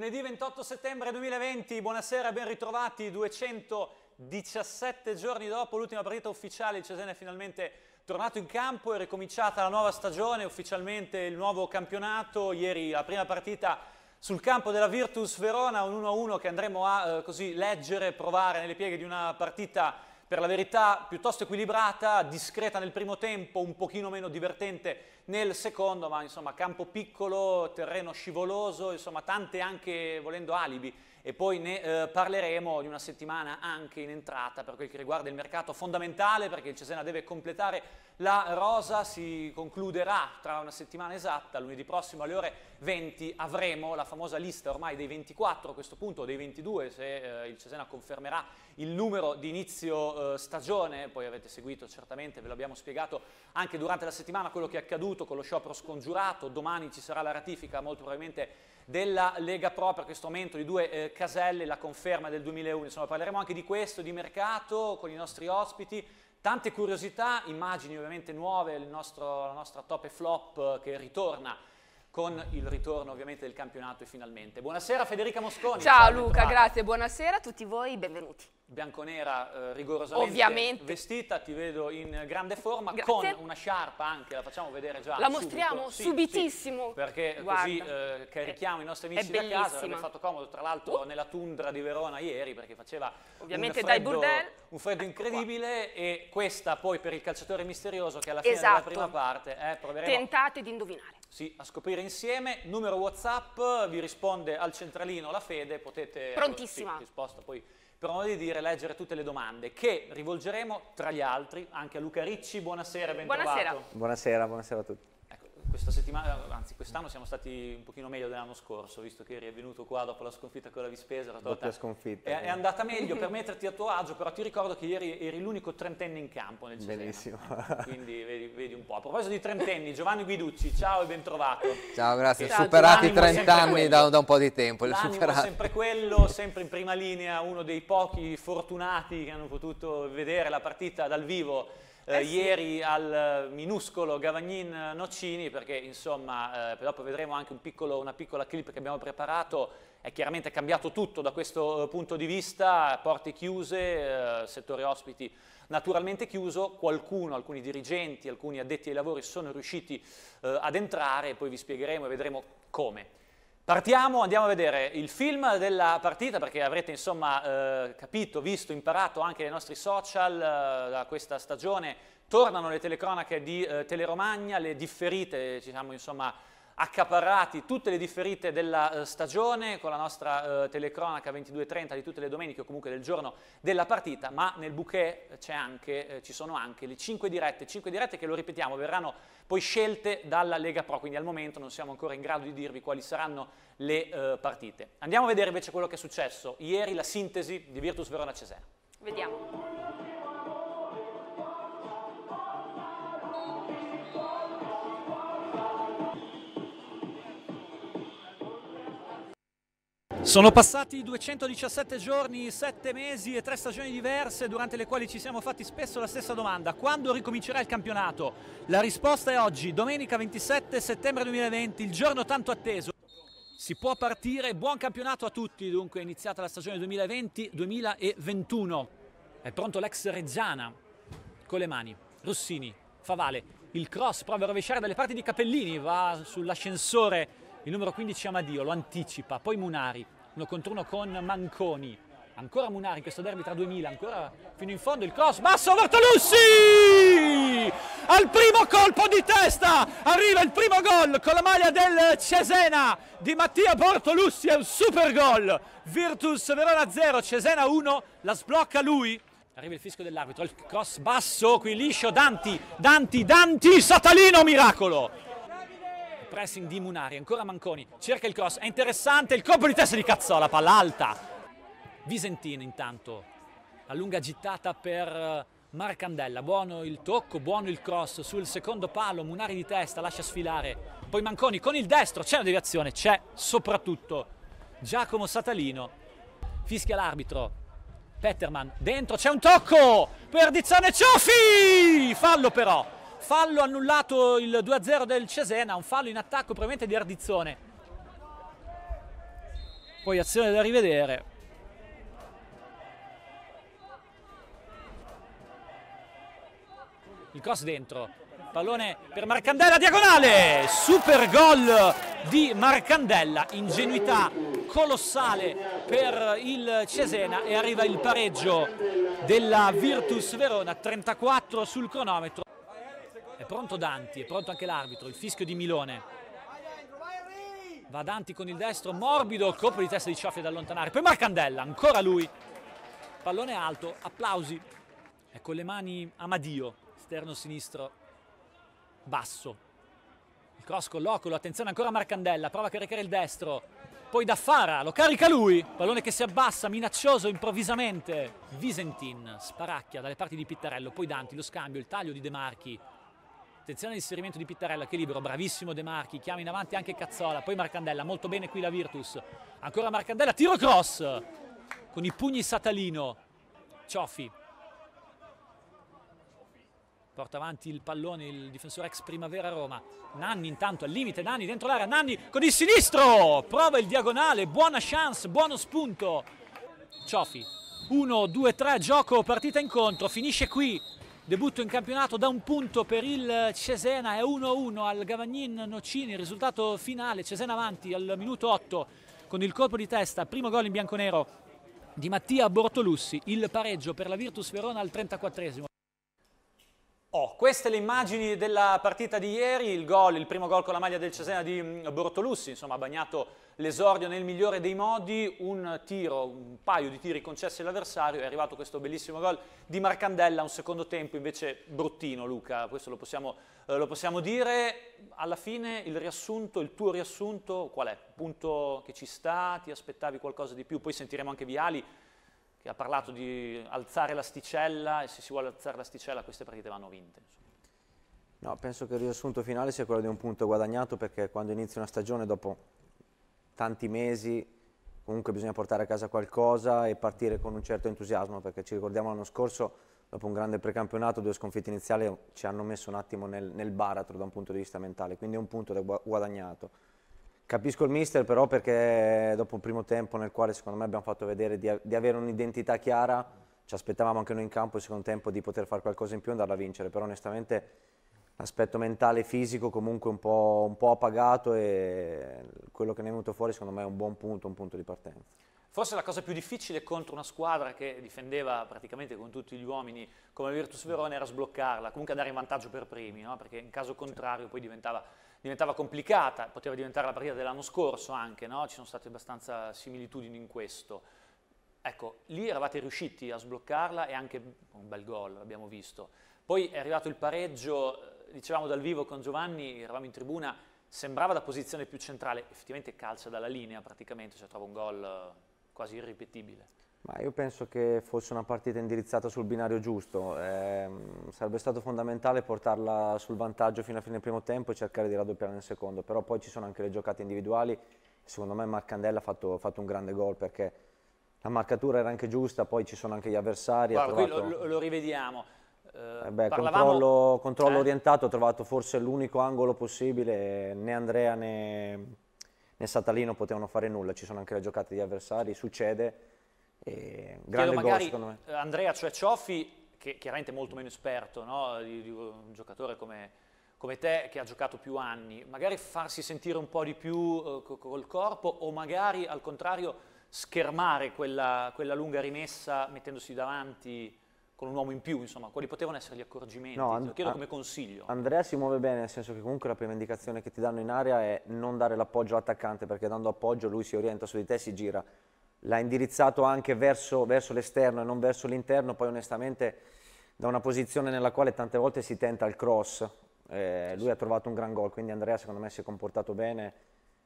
Lunedì 28 settembre 2020, buonasera, e ben ritrovati, 217 giorni dopo l'ultima partita ufficiale, il Cesena è finalmente tornato in campo, è ricominciata la nuova stagione, ufficialmente il nuovo campionato, ieri la prima partita sul campo della Virtus Verona, un 1-1 che andremo a eh, così leggere, e provare nelle pieghe di una partita per la verità piuttosto equilibrata, discreta nel primo tempo, un pochino meno divertente nel secondo, ma insomma campo piccolo, terreno scivoloso, insomma tante anche volendo alibi e poi ne eh, parleremo di una settimana anche in entrata per quel che riguarda il mercato fondamentale perché il Cesena deve completare la rosa, si concluderà tra una settimana esatta, lunedì prossimo alle ore 20 avremo la famosa lista ormai dei 24 a questo punto, dei 22 se eh, il Cesena confermerà il numero di inizio eh, stagione, poi avete seguito certamente, ve l'abbiamo spiegato anche durante la settimana quello che è accaduto con lo sciopero scongiurato, domani ci sarà la ratifica molto probabilmente della Lega Pro per questo aumento di due eh, caselle, la conferma del 2001, insomma parleremo anche di questo, di mercato, con i nostri ospiti, tante curiosità, immagini ovviamente nuove, nostro, la nostra top e flop eh, che ritorna con il ritorno ovviamente del campionato e finalmente. Buonasera Federica Mosconi. Ciao, ciao Luca, grazie, buonasera a tutti voi, benvenuti. Bianconera eh, rigorosamente ovviamente. vestita, ti vedo in grande forma grazie. con una sciarpa anche, la facciamo vedere già. La mostriamo subito. subitissimo. Sì, sì, perché Guarda. così eh, carichiamo è, i nostri amici da casa, avrebbe fatto comodo tra l'altro uh. nella tundra di Verona ieri perché faceva ovviamente un freddo, dai burdel. un freddo ecco incredibile qua. e questa poi per il calciatore misterioso che alla fine esatto. della prima parte eh, proveremo. Tentate di indovinare. Sì, a scoprire insieme, numero Whatsapp, vi risponde al centralino la Fede, potete... Eh, Prontissima. Sì, risposta poi per modo di dire, leggere tutte le domande che rivolgeremo tra gli altri anche a Luca Ricci. Buonasera, bentrovato. Buonasera. Buonasera, buonasera a tutti questa settimana, eh, anzi quest'anno siamo stati un pochino meglio dell'anno scorso, visto che eri venuto qua dopo la sconfitta con la Vispesa. Tota. La doppia sconfitta. È, è, eh. andata meglio per metterti a tuo agio, però ti ricordo che ieri eri l'unico trentenne in campo nel Cesena. Benissimo. Eh, quindi vedi, vedi, un po'. A proposito di trentenni, Giovanni Guiducci, ciao e bentrovato. Ciao, grazie. Ciao, Superati i trent'anni da, da, un po' di tempo. L'animo sempre quello, sempre in prima linea, uno dei pochi fortunati che hanno potuto vedere la partita dal vivo eh, eh, sì. ieri al eh, minuscolo Gavagnin eh, Nocini, perché insomma, però dopo vedremo anche un piccolo, una piccola clip che abbiamo preparato, è chiaramente cambiato tutto da questo punto di vista, porte chiuse, settore ospiti naturalmente chiuso, qualcuno, alcuni dirigenti, alcuni addetti ai lavori sono riusciti ad entrare, poi vi spiegheremo e vedremo come. Partiamo, andiamo a vedere il film della partita perché avrete insomma eh, capito, visto, imparato anche dai nostri social eh, da questa stagione. Tornano le telecronache di eh, Teleromagna, le differite, diciamo insomma accaparrati tutte le differite della eh, stagione con la nostra eh, telecronaca 22.30 di tutte le domeniche o comunque del giorno della partita, ma nel bouquet eh, anche, eh, ci sono anche le 5 dirette, 5 dirette che lo ripetiamo verranno poi scelte dalla Lega Pro, quindi al momento non siamo ancora in grado di dirvi quali saranno le eh, partite. Andiamo a vedere invece quello che è successo ieri, la sintesi di Virtus Verona Cesena. Vediamo. Sono passati 217 giorni, 7 mesi e 3 stagioni diverse durante le quali ci siamo fatti spesso la stessa domanda, quando ricomincerà il campionato? La risposta è oggi, domenica 27 settembre 2020, il giorno tanto atteso. Si può partire, buon campionato a tutti, dunque è iniziata la stagione 2020-2021. È pronto l'ex Reggiana, con le mani, Rossini, Favale, il cross prova a rovesciare dalle parti di Capellini, va sull'ascensore il numero 15 Amadio lo anticipa, poi Munari, uno contro uno con Manconi. Ancora Munari in questo derby tra 2000, ancora fino in fondo il cross, basso Bertolussi! Al primo colpo di testa arriva il primo gol con la maglia del Cesena di Mattia Bortolussi, è un super gol! Virtus Verona 0, Cesena 1, la sblocca lui. Arriva il fisco dell'arbitro, il cross basso, qui liscio, Danti, Danti, Danti, Satalino, miracolo! pressing di Munari, ancora Manconi, cerca il cross, è interessante, il colpo di testa di Cazzola, palla alta. Visentino intanto, la lunga gittata per eh, Marcandella, buono il tocco, buono il cross sul secondo palo, Munari di testa, lascia sfilare, poi Manconi con il destro, c'è una deviazione, c'è soprattutto Giacomo Satalino, fischia l'arbitro, Petterman dentro, c'è un tocco, perdizione Ciofi, fallo però Fallo annullato il 2-0 del Cesena, un fallo in attacco probabilmente di Ardizzone. Poi azione da rivedere. Il cross dentro. Pallone per Marcandella, diagonale! Super gol di Marcandella, ingenuità colossale per il Cesena e arriva il pareggio della Virtus Verona, 34 sul cronometro pronto Danti, è pronto anche l'arbitro, il fischio di Milone. Va Danti con il destro, morbido, colpo di testa di Cioffi ad allontanare. Poi Marcandella, ancora lui. Pallone alto, applausi. E con le mani Amadio, esterno sinistro, basso. Il cross con Locolo, attenzione ancora Marcandella, prova a caricare il destro. Poi da Fara, lo carica lui. Pallone che si abbassa, minaccioso improvvisamente. Visentin sparacchia dalle parti di Pittarello, poi Danti, lo scambio, il taglio di De Marchi. Attenzione all'inserimento di Pittarella che libero, bravissimo De Marchi, chiama in avanti anche Cazzola, poi Marcandella, molto bene qui la Virtus. Ancora Marcandella, tiro cross con i pugni Satalino. Cioffi. Porta avanti il pallone il difensore ex Primavera Roma. Nanni intanto al limite, Nanni dentro l'area, Nanni con il sinistro. Prova il diagonale, buona chance, buono spunto. Cioffi. 1, 2, 3, gioco, partita incontro, finisce qui Debutto in campionato da un punto per il Cesena, è 1-1 al Gavagnin Nocini, risultato finale, Cesena avanti al minuto 8 con il colpo di testa, primo gol in bianconero di Mattia Bortolussi, il pareggio per la Virtus Verona al 34esimo. Oh, queste le immagini della partita di ieri, il gol, il primo gol con la maglia del Cesena di mm, Bortolussi, insomma bagnato l'esordio nel migliore dei modi, un tiro, un paio di tiri concessi all'avversario, è arrivato questo bellissimo gol di Marcandella, un secondo tempo invece bruttino Luca, questo lo possiamo, eh, lo possiamo dire, alla fine il riassunto, il tuo riassunto qual è? Punto che ci sta, ti aspettavi qualcosa di più, poi sentiremo anche Viali che ha parlato di alzare l'asticella e se si vuole alzare l'asticella queste partite vanno vinte. Insomma. No, penso che il riassunto finale sia quello di un punto guadagnato perché quando inizia una stagione dopo tanti mesi, comunque bisogna portare a casa qualcosa e partire con un certo entusiasmo, perché ci ricordiamo l'anno scorso, dopo un grande precampionato, due sconfitte iniziali ci hanno messo un attimo nel, nel baratro da un punto di vista mentale, quindi è un punto da guadagnato. Capisco il mister però perché dopo un primo tempo nel quale secondo me abbiamo fatto vedere di, di avere un'identità chiara, ci aspettavamo anche noi in campo il secondo tempo di poter fare qualcosa in più e andarla a vincere, però onestamente aspetto mentale e fisico comunque un po', un po', appagato e quello che ne è venuto fuori secondo me è un buon punto, un punto di partenza. Forse la cosa più difficile contro una squadra che difendeva praticamente con tutti gli uomini come Virtus Verona era sbloccarla, comunque andare in vantaggio per primi, no? perché in caso contrario poi diventava, diventava, complicata, poteva diventare la partita dell'anno scorso anche, no? ci sono state abbastanza similitudini in questo. Ecco, lì eravate riusciti a sbloccarla e anche un bel gol, l'abbiamo visto. Poi è arrivato il pareggio, dicevamo dal vivo con Giovanni, eravamo in tribuna, sembrava la posizione più centrale, effettivamente calcia dalla linea praticamente, cioè trova un gol eh, quasi irripetibile. Ma io penso che fosse una partita indirizzata sul binario giusto, eh, sarebbe stato fondamentale portarla sul vantaggio fino a fine primo tempo e cercare di raddoppiare nel secondo, però poi ci sono anche le giocate individuali, secondo me Marcandella ha fatto, fatto un grande gol perché la marcatura era anche giusta, poi ci sono anche gli avversari. Guarda, trovato... qui lo, lo rivediamo, eh, eh, beh, parlavamo... controllo, controllo eh? orientato, ho trovato forse l'unico angolo possibile, né Andrea né, né Satalino potevano fare nulla, ci sono anche le giocate di avversari, succede, e grande Chiedo gol secondo me. Eh, Andrea Ceccioffi, cioè che chiaramente è molto meno esperto, no? di, di un giocatore come, come, te che ha giocato più anni, magari farsi sentire un po' di più eh, col corpo o magari al contrario schermare quella, quella lunga rimessa mettendosi davanti con un uomo in più, insomma, quali potevano essere gli accorgimenti? No, and- Te lo chiedo come consiglio. Andrea si muove bene, nel senso che comunque la prima indicazione che ti danno in area è non dare l'appoggio all'attaccante, perché dando appoggio lui si orienta su di te e si gira. L'ha indirizzato anche verso, verso l'esterno e non verso l'interno, poi onestamente da una posizione nella quale tante volte si tenta il cross. Eh, lui ha trovato un gran gol, quindi Andrea secondo me si è comportato bene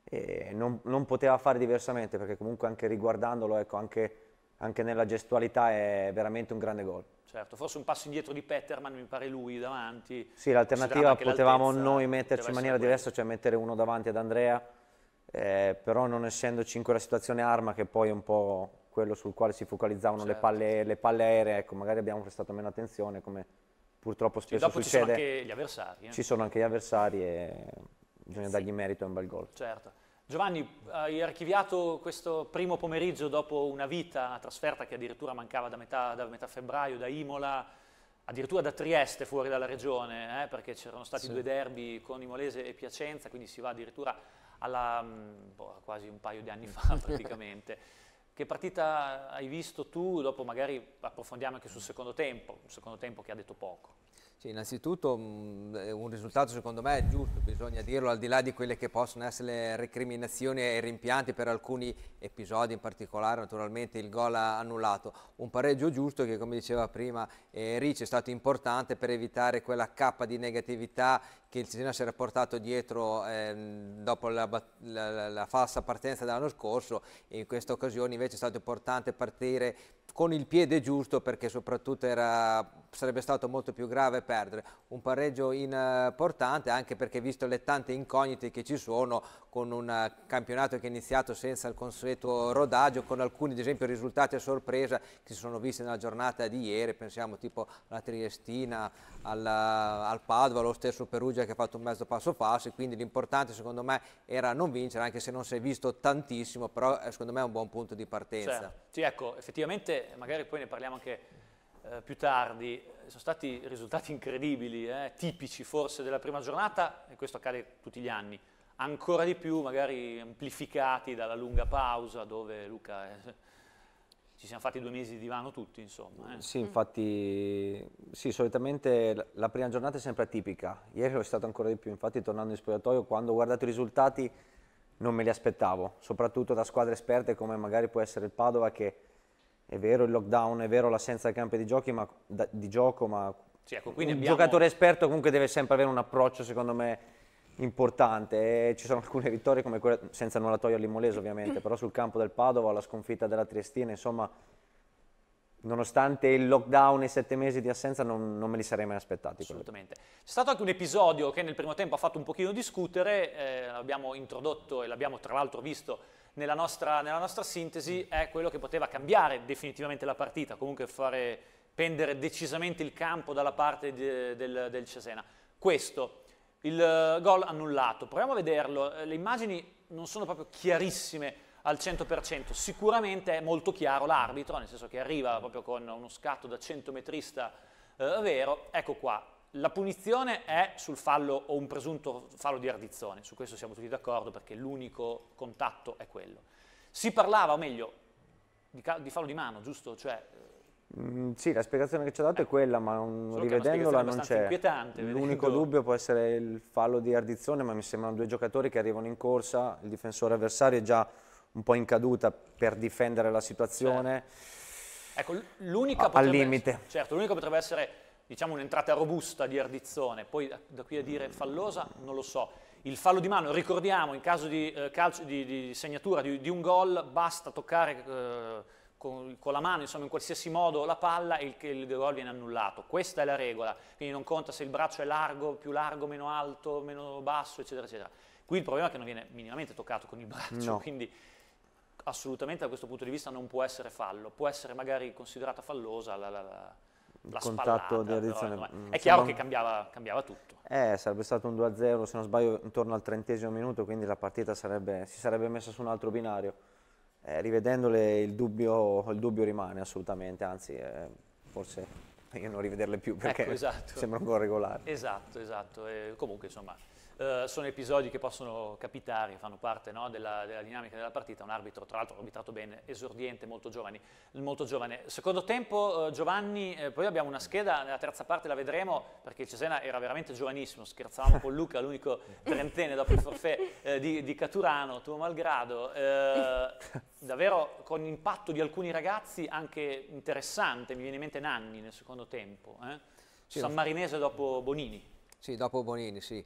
e non, non poteva fare diversamente, perché comunque anche riguardandolo, ecco, anche anche nella gestualità è veramente un grande gol. Certo, forse un passo indietro di Petterman, mi pare lui davanti. Sì, l'alternativa potevamo noi metterci in maniera diversa, cioè mettere uno davanti ad Andrea, eh, però non essendoci in quella situazione arma che poi è un po' quello sul quale si focalizzavano certo. le, palle, le, palle, aeree, ecco, magari abbiamo prestato meno attenzione come purtroppo spesso sì, dopo succede. Ci sono anche gli avversari. Eh? Ci sono anche gli avversari e bisogna sì. dargli merito, a un bel gol. Certo. Giovanni, hai archiviato questo primo pomeriggio dopo una vita, una trasferta che addirittura mancava da metà, da metà febbraio, da Imola, addirittura da Trieste fuori dalla regione, eh, perché c'erano stati sì. due derby con Imolese e Piacenza, quindi si va addirittura alla, mm, boh, quasi un paio di anni fa praticamente. che partita hai visto tu? Dopo magari approfondiamo anche sul mm. secondo tempo, un secondo tempo che ha detto poco. Sì, cioè, innanzitutto mh, mm, un risultato secondo me è giusto, bisogna dirlo, al di là di quelle che possono essere le recriminazioni e rimpianti per alcuni episodi, in particolare naturalmente il gol annullato. Un pareggio giusto che come diceva prima eh, Ricci è stato importante per evitare quella cappa di negatività che il Cesena si era portato dietro eh, dopo la, la, la, falsa partenza dell'anno scorso e in questa occasione invece è stato importante partire con il piede giusto perché soprattutto era, sarebbe stato molto più grave perdere. Un pareggio importante anche perché visto le tante incognite che ci sono con un campionato che è iniziato senza il consueto rodaggio, con alcuni ad esempio risultati a sorpresa che si sono visti nella giornata di ieri, pensiamo tipo alla Triestina, alla, al Padova, lo stesso Perugia che ha fatto un mezzo passo falso, quindi l'importante secondo me era non vincere anche se non si è visto tantissimo, però eh, secondo me è un buon punto di partenza. Cioè, sì, ecco, effettivamente magari poi ne parliamo anche eh, più tardi, sono stati risultati incredibili, eh, tipici forse della prima giornata, e questo accade tutti gli anni, ancora di più magari amplificati dalla lunga pausa dove Luca... Eh, ci siamo fatti due mesi di vano tutti, insomma. Eh. Sì, infatti, sì, solitamente la prima giornata è sempre atipica. Ieri lo è stato ancora di più, infatti tornando in spogliatoio, quando ho guardato i risultati non me li aspettavo, soprattutto da squadre esperte come magari può essere il Padova che è vero il lockdown, è vero l'assenza del campo di, giochi, ma, da, di gioco, ma sì, ecco, un abbiamo... giocatore esperto comunque deve sempre avere un approccio, secondo me, importante. E ci sono alcune vittorie come quella, senza non la togliere all'Imolese ovviamente, però sul campo del Padova, la sconfitta della Triestina, insomma, nonostante il lockdown e i sette mesi di assenza non, non me li sarei mai aspettati. Assolutamente. C'è stato anche un episodio che nel primo tempo ha fatto un pochino discutere, eh, l'abbiamo introdotto e l'abbiamo tra l'altro visto nella nostra, nella nostra sintesi è quello che poteva cambiare definitivamente la partita, comunque fare pendere decisamente il campo dalla parte de, del, del, Cesena. Questo, il eh, gol annullato, proviamo a vederlo, eh, le immagini non sono proprio chiarissime al 100%, sicuramente è molto chiaro l'arbitro, nel senso che arriva proprio con uno scatto da 100 metrista eh, vero, ecco qua, la punizione è sul fallo o un presunto fallo di ardizione, su questo siamo tutti d'accordo perché l'unico contatto è quello. Si parlava, o meglio, di, di fallo di mano, giusto? Cioè, mm, sì, la spiegazione che ci ha dato eh, è quella, ma non, rivedendola non c'è. L'unico vedendo... dubbio può essere il fallo di ardizione, ma mi sembrano due giocatori che arrivano in corsa, il difensore avversario è già un po' in caduta per difendere la situazione. Certo. Ecco, l'unica potrebbe, essere, certo, l'unica potrebbe essere diciamo un'entrata robusta di Ardizzone, poi da, da, qui a dire fallosa non lo so. Il fallo di mano, ricordiamo, in caso di, eh, calcio, di, di segnatura di, di, un gol, basta toccare eh, con, con, la mano, insomma in qualsiasi modo, la palla e il, il gol viene annullato. Questa è la regola, quindi non conta se il braccio è largo, più largo, meno alto, meno basso, eccetera, eccetera. Qui il problema è che non viene minimamente toccato con il braccio, no. quindi assolutamente da questo punto di vista non può essere fallo, può essere magari considerata fallosa la, la, la la contatto di addizione. Però, mm, è chiaro che cambiava, cambiava tutto. Eh, sarebbe stato un 2-0, se non sbaglio, intorno al trentesimo minuto, quindi la partita sarebbe, si sarebbe messa su un altro binario. Eh, rivedendole il dubbio, il dubbio, rimane assolutamente, anzi eh, forse meglio non rivederle più ecco, perché ecco, esatto. sembra un gol regolare. Esatto, esatto. E comunque insomma eh, sono episodi che possono capitare, fanno parte no, della, della, dinamica della partita, un arbitro tra l'altro arbitrato bene, esordiente, molto, giovani, molto giovane. Secondo tempo eh, Giovanni, eh, poi abbiamo una scheda, nella terza parte la vedremo, perché Cesena era veramente giovanissimo, scherzavamo con Luca, l'unico trentenne dopo il forfè eh, di, di, Caturano, tuo malgrado, eh, davvero con impatto di alcuni ragazzi anche interessante, mi viene in mente Nanni nel secondo tempo, San Marinese dopo Bonini. Sì, dopo Bonini, sì.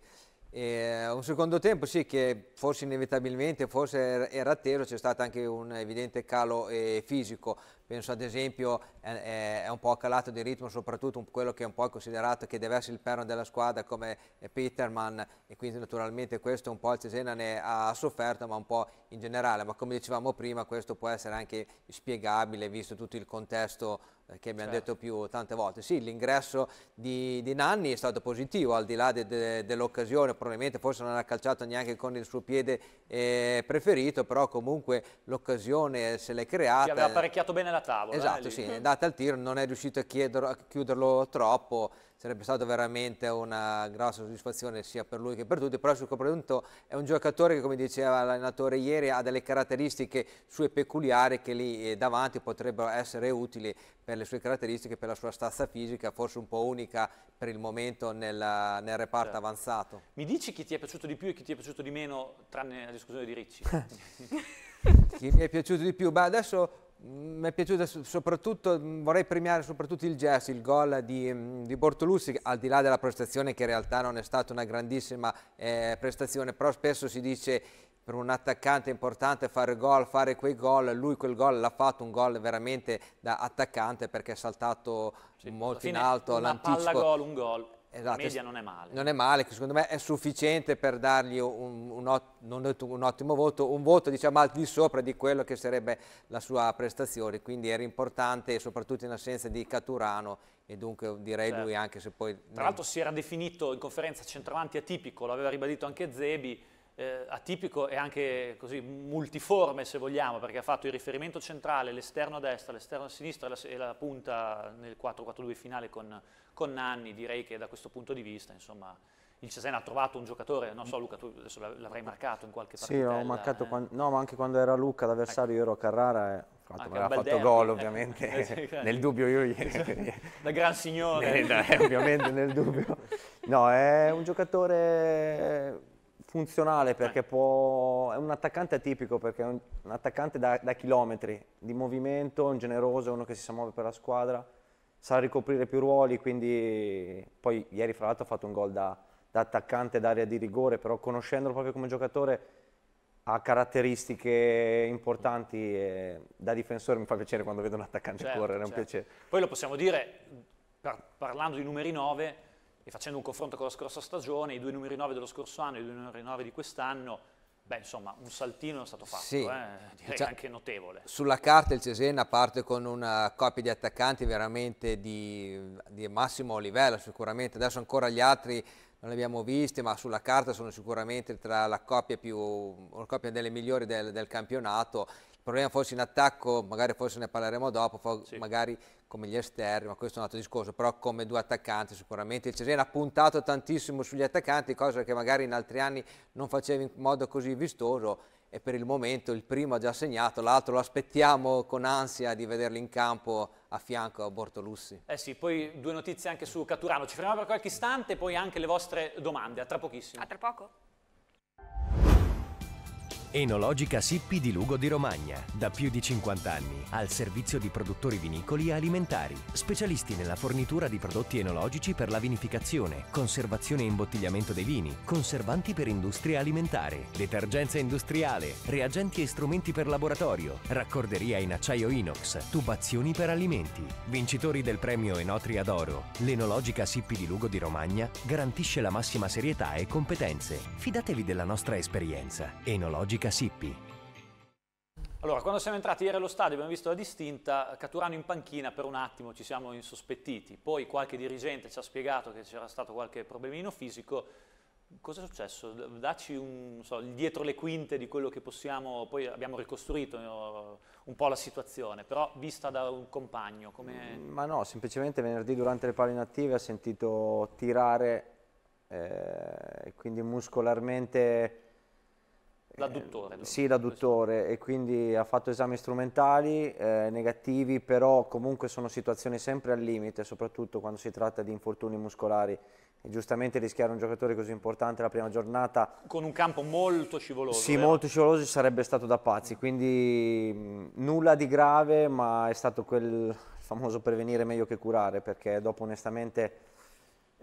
E eh, un secondo tempo sì che forse inevitabilmente, forse er-, era atteso, c'è stato anche un evidente calo eh, fisico, penso ad esempio eh, è un po' calato di ritmo soprattutto quello che è un po' considerato che deve essere il perno della squadra come Peterman e quindi naturalmente questo un po' il Cesena ne ha sofferto ma un po' in generale ma come dicevamo prima questo può essere anche spiegabile visto tutto il contesto eh, che abbiamo certo. detto più tante volte. Sì, l'ingresso di, di, Nanni è stato positivo, al di là de, de, dell'occasione, probabilmente forse non ha calciato neanche con il suo piede eh, preferito, però comunque l'occasione se l'è creata. Sì, aveva parecchiato bene la la tavola. Esatto, eh, sì, è mm. andata al tiro, non è riuscito a, chiederlo, a chiuderlo troppo, sarebbe stata veramente una grossa soddisfazione sia per lui che per tutti, però sul soprattutto è un giocatore che come diceva l'allenatore ieri ha delle caratteristiche sue peculiari che lì eh, davanti potrebbero essere utili per le sue caratteristiche, per la sua stazza fisica, forse un po' unica per il momento nel, nel reparto certo. avanzato. Mi dici chi ti è piaciuto di più e chi ti è piaciuto di meno, tranne la discussione di Ricci? chi mi è piaciuto di più? Beh, adesso mi è piaciuto soprattutto, mm, vorrei premiare soprattutto il gesto, il gol di, mm, di, Bortolussi, al di là della prestazione che in realtà non è stata una grandissima eh, prestazione, però spesso si dice per un attaccante è importante fare gol, fare quei gol, lui quel gol l'ha fatto, un gol veramente da attaccante perché è saltato sì, molto in alto l'anticipo. Una palla gol, un gol esatto, media non è male. Non è male, che secondo me è sufficiente per dargli un, un, ot un ottimo voto, un voto diciamo al di sopra di quello che sarebbe la sua prestazione, quindi era importante soprattutto in assenza di Caturano e dunque direi certo. lui anche se poi... Tra l'altro si era definito in conferenza centravanti atipico, lo aveva ribadito anche Zebi, eh, atipico e anche così multiforme se vogliamo, perché ha fatto il riferimento centrale, l'esterno a destra, l'esterno a sinistra e la, e la punta nel 4-4-2 finale con, con Nanni direi che da questo punto di vista insomma, il Cesena ha trovato un giocatore, non so Luca, tu adesso l'avrai marcato in qualche partita. Sì, ho marcato, eh? quando, no, ma anche quando era Luca l'avversario, ecco. io ero a Carrara e quanto aveva fatto derby, gol ecco. ovviamente, eh, eh, nel dubbio io gli... da gran signore. Nel, eh, eh, ovviamente nel dubbio. No, è un giocatore funzionale perché eh. può, è un attaccante atipico perché è un, attaccante da, da chilometri, di movimento, un generoso, uno che si sa muove per la squadra sa ricoprire più ruoli, quindi poi ieri fra l'altro ha fatto un gol da, da attaccante d'area di rigore, però conoscendolo proprio come giocatore ha caratteristiche importanti e da difensore mi fa piacere quando vedo un attaccante certo, correre, è un certo. piacere. Poi lo possiamo dire, par parlando di numeri 9 e facendo un confronto con la scorsa stagione, i due numeri 9 dello scorso anno e i due numeri 9 di quest'anno, Beh, insomma, un saltino è stato fatto, sì. eh? direi cioè, anche notevole. Sulla carta il Cesena parte con una coppia di attaccanti veramente di, di massimo livello, sicuramente. Adesso ancora gli altri non le abbiamo viste, ma sulla carta sono sicuramente tra la coppia, più, la coppia delle migliori del, del, campionato. Il problema forse in attacco, magari forse ne parleremo dopo, sì. magari come gli esterni, ma questo è un altro discorso, però come due attaccanti sicuramente. Il Cesena ha puntato tantissimo sugli attaccanti, cosa che magari in altri anni non faceva in modo così vistoso e per il momento il primo ha già segnato, l'altro lo aspettiamo con ansia di vederlo in campo a fianco a Bortolussi. Eh sì, poi due notizie anche su Caturano. Ci fermiamo per qualche istante poi anche le vostre domande. A tra pochissimo. A tra poco. Enologica Sippi di Lugo di Romagna, da più di 50 anni, al servizio di produttori vinicoli e alimentari, specialisti nella fornitura di prodotti enologici per la vinificazione, conservazione e imbottigliamento dei vini, conservanti per industria alimentare, detergenza industriale, reagenti e strumenti per laboratorio, raccorderia in acciaio inox, tubazioni per alimenti. Vincitori del premio Enotria d'Oro, l'Enologica Sippi di Lugo di Romagna garantisce la massima serietà e competenze. Fidatevi della nostra esperienza. Enologica Magica Sippi. Allora, quando siamo entrati ieri allo stadio abbiamo visto la distinta, Caturano in panchina per un attimo ci siamo insospettiti, poi qualche dirigente ci ha spiegato che c'era stato qualche problemino fisico, cosa è successo? Dacci un, so, dietro le quinte di quello che possiamo, poi abbiamo ricostruito eh, un po' la situazione, però vista da un compagno come... Ma no, semplicemente venerdì durante le palle inattive ha sentito tirare, eh, quindi muscolarmente L'adduttore. Eh, sì, l'adduttore e quindi ha fatto esami strumentali eh, negativi, però comunque sono situazioni sempre al limite, soprattutto quando si tratta di infortuni muscolari. E giustamente rischiare un giocatore così importante la prima giornata... Con un campo molto scivoloso. Sì, vero? molto scivoloso sarebbe stato da pazzi, mm. quindi mh, mm, nulla di grave, ma è stato quel famoso prevenire meglio che curare, perché dopo onestamente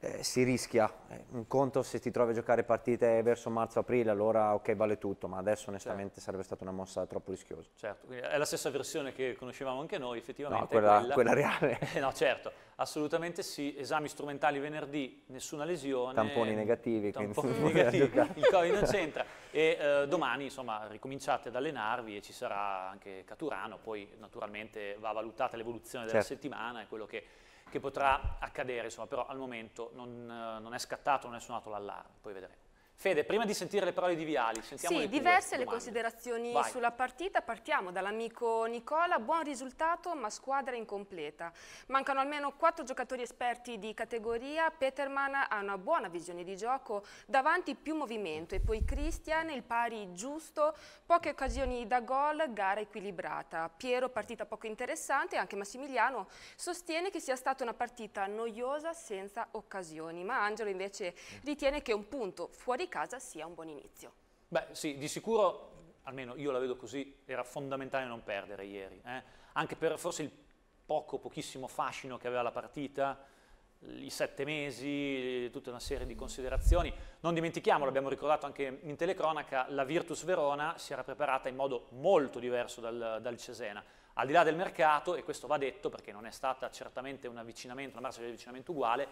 eh, si rischia. Eh, un conto se ti trovi a giocare partite verso marzo-aprile, allora ok vale tutto, ma adesso onestamente certo. sarebbe stata una mossa troppo rischiosa. Certo, Quindi è la stessa versione che conoscevamo anche noi, effettivamente. No, quella, quella... quella reale. Eh, no, certo, assolutamente sì. Esami strumentali venerdì, nessuna lesione. Tamponi negativi. Tamponi negativi, il Covid non c'entra. E eh, domani, insomma, ricominciate ad allenarvi e ci sarà anche Caturano, poi naturalmente va valutata l'evoluzione della certo. settimana e quello che che potrà accadere, insomma, però al momento non, eh, non è scattato, non è suonato l'allarme, poi vedremo. Fede, prima di sentire le parole di Viali, sentiamo sì, diverse le considerazioni Vai. sulla partita. Partiamo dall'amico Nicola. Buon risultato, ma squadra incompleta. Mancano almeno quattro giocatori esperti di categoria. Peterman ha una buona visione di gioco, davanti più movimento e poi Christian il pari giusto, poche occasioni da gol, gara equilibrata. Piero partita poco interessante, anche Massimiliano sostiene che sia stata una partita noiosa senza occasioni, ma Angelo invece ritiene che un punto fuori di casa sia un buon inizio. Beh sì, di sicuro, almeno io la vedo così, era fondamentale non perdere ieri, eh? anche per forse il poco, pochissimo fascino che aveva la partita, i sette mesi, tutta una serie di considerazioni. Non dimentichiamo, l'abbiamo ricordato anche in telecronaca, la Virtus Verona si era preparata in modo molto diverso dal, dal Cesena. Al di là del mercato, e questo va detto perché non è stata certamente un avvicinamento, una marcia di avvicinamento uguale,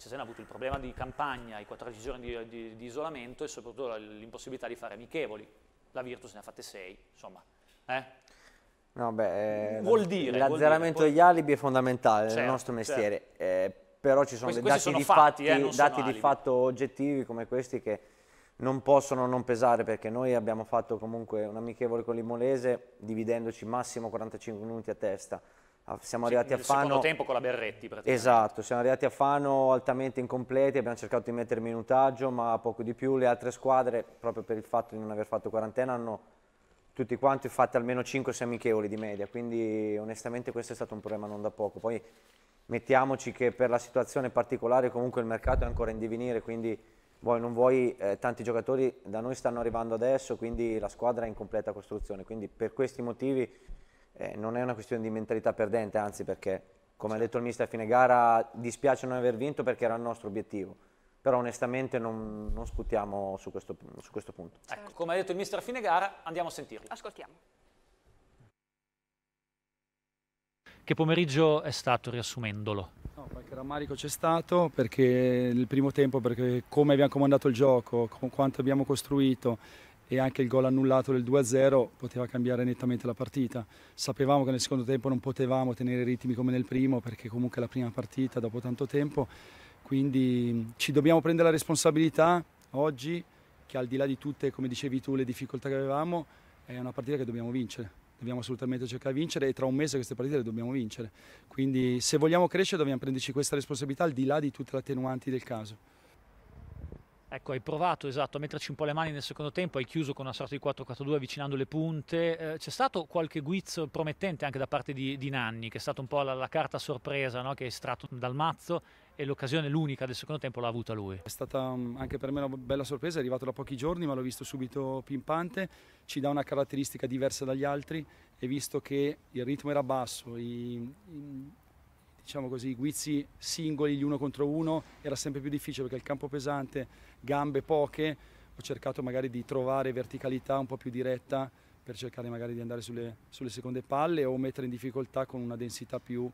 Cesena cioè, ha avuto il problema di campagna, i 14 giorni di, di, di isolamento e soprattutto l'impossibilità di fare amichevoli. La Virtus ne ha fatte 6, insomma. Eh? No, beh, eh, vuol dire, l'azzeramento degli alibi è fondamentale certo, nel nostro certo. mestiere, certo. eh, però ci sono questi, dei dati, di, fatti, fatti, eh, dati di fatto oggettivi come questi che non possono non pesare perché noi abbiamo fatto comunque un amichevole con l'Imolese dividendoci massimo 45 minuti a testa Ah, siamo sì, arrivati a Fano... secondo tempo con la Berretti praticamente. Esatto, siamo arrivati a Fano altamente incompleti, abbiamo cercato di mettere minutaggio ma poco di più, le altre squadre proprio per il fatto di non aver fatto quarantena hanno tutti quanti fatto almeno 5-6 amichevoli di media, quindi onestamente questo è stato un problema non da poco. Poi mettiamoci che per la situazione particolare comunque il mercato è ancora in divenire, quindi vuoi non vuoi, eh, tanti giocatori da noi stanno arrivando adesso, quindi la squadra è in completa costruzione, quindi per questi motivi eh, non è una questione di mentalità perdente, anzi perché, come ha detto il mister a fine gara, dispiace non aver vinto perché era il nostro obiettivo. Però onestamente non, non sputiamo su questo, su questo punto. Certo. Ecco, come ha detto il mister a fine gara, andiamo a sentirlo. Ascoltiamo. Che pomeriggio è stato riassumendolo? No, qualche rammarico c'è stato perché nel primo tempo, perché come abbiamo comandato il gioco, con quanto abbiamo costruito, e anche il gol annullato del 2-0 poteva cambiare nettamente la partita. Sapevamo che nel secondo tempo non potevamo tenere ritmi come nel primo perché comunque è la prima partita dopo tanto tempo, quindi ci dobbiamo prendere la responsabilità oggi che al di là di tutte, come dicevi tu, le difficoltà che avevamo, è una partita che dobbiamo vincere. Dobbiamo assolutamente cercare di vincere e tra un mese queste partite le dobbiamo vincere. Quindi se vogliamo crescere dobbiamo prenderci questa responsabilità al di là di tutte le attenuanti del caso. Ecco, hai provato esatto, a metterci un po' le mani nel secondo tempo, hai chiuso con una sorta di 4-4-2 avvicinando le punte. Eh, c'è stato qualche guizzo promettente anche da parte di, di Nanni, che è stata un po' la, la carta sorpresa no? che hai estratto dal mazzo e l'occasione l'unica del secondo tempo l'ha avuta lui. È stata mm, anche per me una bella sorpresa, è arrivato da pochi giorni ma l'ho visto subito pimpante, ci dà una caratteristica diversa dagli altri e visto che il ritmo era basso, i, i diciamo così, guizzi singoli, gli uno contro uno, era sempre più difficile perché il campo pesante, gambe poche, ho cercato magari di trovare verticalità un po' più diretta per cercare magari di andare sulle, sulle seconde palle o mettere in difficoltà con una densità più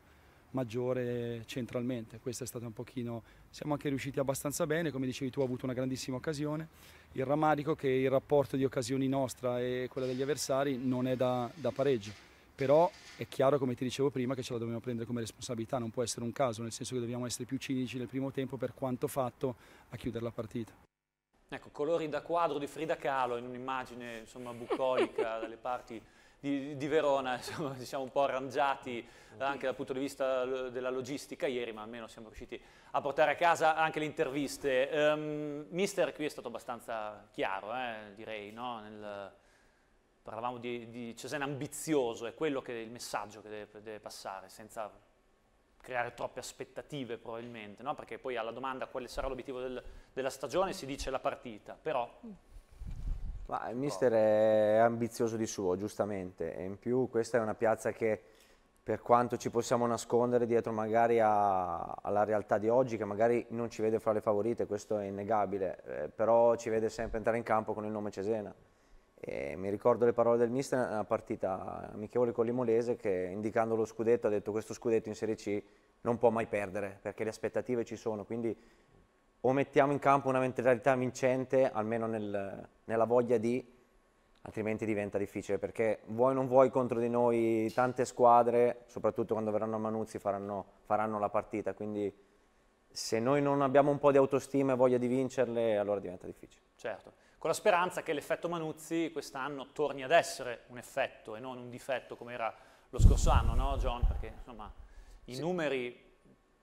maggiore centralmente. Questo è stato un pochino, siamo anche riusciti abbastanza bene, come dicevi tu ho avuto una grandissima occasione, il rammarico che il rapporto di occasioni nostra e quella degli avversari non è da, da pareggio però è chiaro, come ti dicevo prima, che ce la dobbiamo prendere come responsabilità, non può essere un caso, nel senso che dobbiamo essere più cinici nel primo tempo per quanto fatto a chiudere la partita. Ecco, colori da quadro di Frida Kahlo in un'immagine insomma bucolica dalle parti di, di Verona, insomma, siamo un po' arrangiati anche dal punto di vista della logistica ieri, ma almeno siamo riusciti a portare a casa anche le interviste. Um, mister, qui è stato abbastanza chiaro, eh, direi, no? Nel, parlavamo di, di Cesena ambizioso, è quello che è il messaggio che deve, deve passare, senza creare troppe aspettative probabilmente, no? perché poi alla domanda quale sarà l'obiettivo del, della stagione si dice la partita, però... Mm. Ma il mister oh. è ambizioso di suo, giustamente, e in più questa è una piazza che per quanto ci possiamo nascondere dietro magari a, alla realtà di oggi, che magari non ci vede fra le favorite, questo è innegabile, eh, però ci vede sempre entrare in campo con il nome Cesena. E mi ricordo le parole del mister nella partita amichevole con Limolese che indicando lo scudetto ha detto questo scudetto in Serie C non può mai perdere perché le aspettative ci sono, quindi o mettiamo in campo una mentalità vincente almeno nel, nella voglia di, altrimenti diventa difficile perché vuoi o non vuoi contro di noi tante squadre, soprattutto quando verranno a Manuzzi faranno, faranno la partita, quindi se noi non abbiamo un po' di autostima e voglia di vincerle allora diventa difficile. Certo con la speranza che l'effetto Manuzzi quest'anno torni ad essere un effetto e non un difetto come era lo scorso anno, no John? Perché insomma i sì. numeri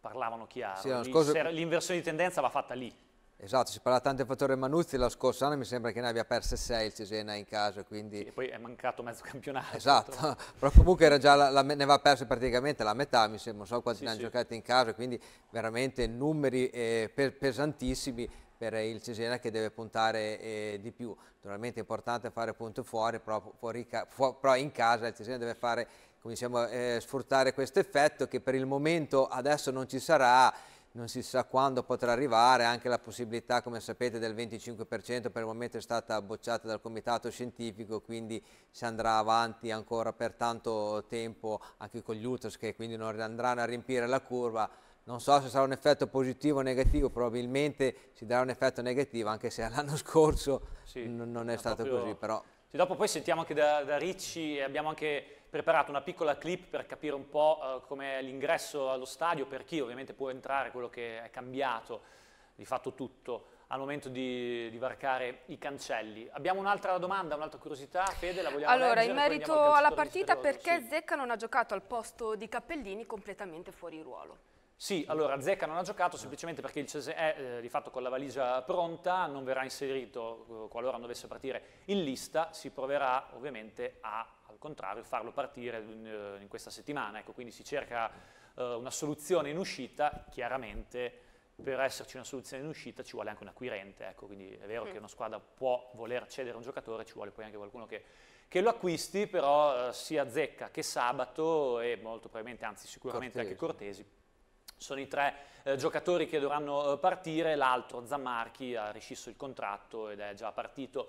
parlavano chiaro, sì, l'inversione di tendenza va fatta lì. Esatto, si parla tanto del fattore Manuzzi, la scorsa anno mi sembra che ne abbia perse 6 il Cesena in casa, quindi... Sì, e poi è mancato mezzo campionato. Esatto, però comunque la, la, ne va perse praticamente la metà, mi sembra, non so quanti sì, ne hanno giocati in casa, quindi veramente numeri eh, pesantissimi per il Cesena che deve puntare eh, di più. Naturalmente è importante fare punti fuori, però, fuori, fu però in casa il Cesena deve fare, diciamo, eh, sfruttare questo effetto che per il momento adesso non ci sarà, non si sa quando potrà arrivare, anche la possibilità come sapete del 25% per il momento è stata bocciata dal comitato scientifico, quindi si andrà avanti ancora per tanto tempo anche con gli UTOS che quindi non andranno a riempire la curva, non so se sarà un effetto positivo o negativo, probabilmente si darà un effetto negativo, anche se l'anno scorso sì, non è, è stato proprio... così. Però. Sì, dopo poi sentiamo anche da, da Ricci abbiamo anche preparato una piccola clip per capire un po' eh, com'è l'ingresso allo stadio, per chi ovviamente può entrare, quello che è cambiato, di fatto tutto al momento di, di, varcare i cancelli. Abbiamo un'altra domanda, un'altra curiosità, Fede, la vogliamo Allora, leggere, in merito alla partita, perché sì. Zecca non ha giocato al posto di Cappellini completamente fuori ruolo? Sì, allora Zecca non ha giocato semplicemente perché il CSE eh, di eh, fatto con la valigia pronta non verrà inserito eh, qualora dovesse partire in lista, si proverà ovviamente a al contrario farlo partire in, eh, in questa settimana, ecco, quindi si cerca eh, una soluzione in uscita, chiaramente per esserci una soluzione in uscita ci vuole anche un acquirente, ecco, quindi è vero mm. che una squadra può voler cedere un giocatore, ci vuole poi anche qualcuno che, che lo acquisti, però sia Zecca che Sabato e molto probabilmente, anzi sicuramente Cortesi. anche Cortesi sono i tre eh, giocatori che dovranno eh, partire, l'altro Zamarchi ha rescisso il contratto ed è già partito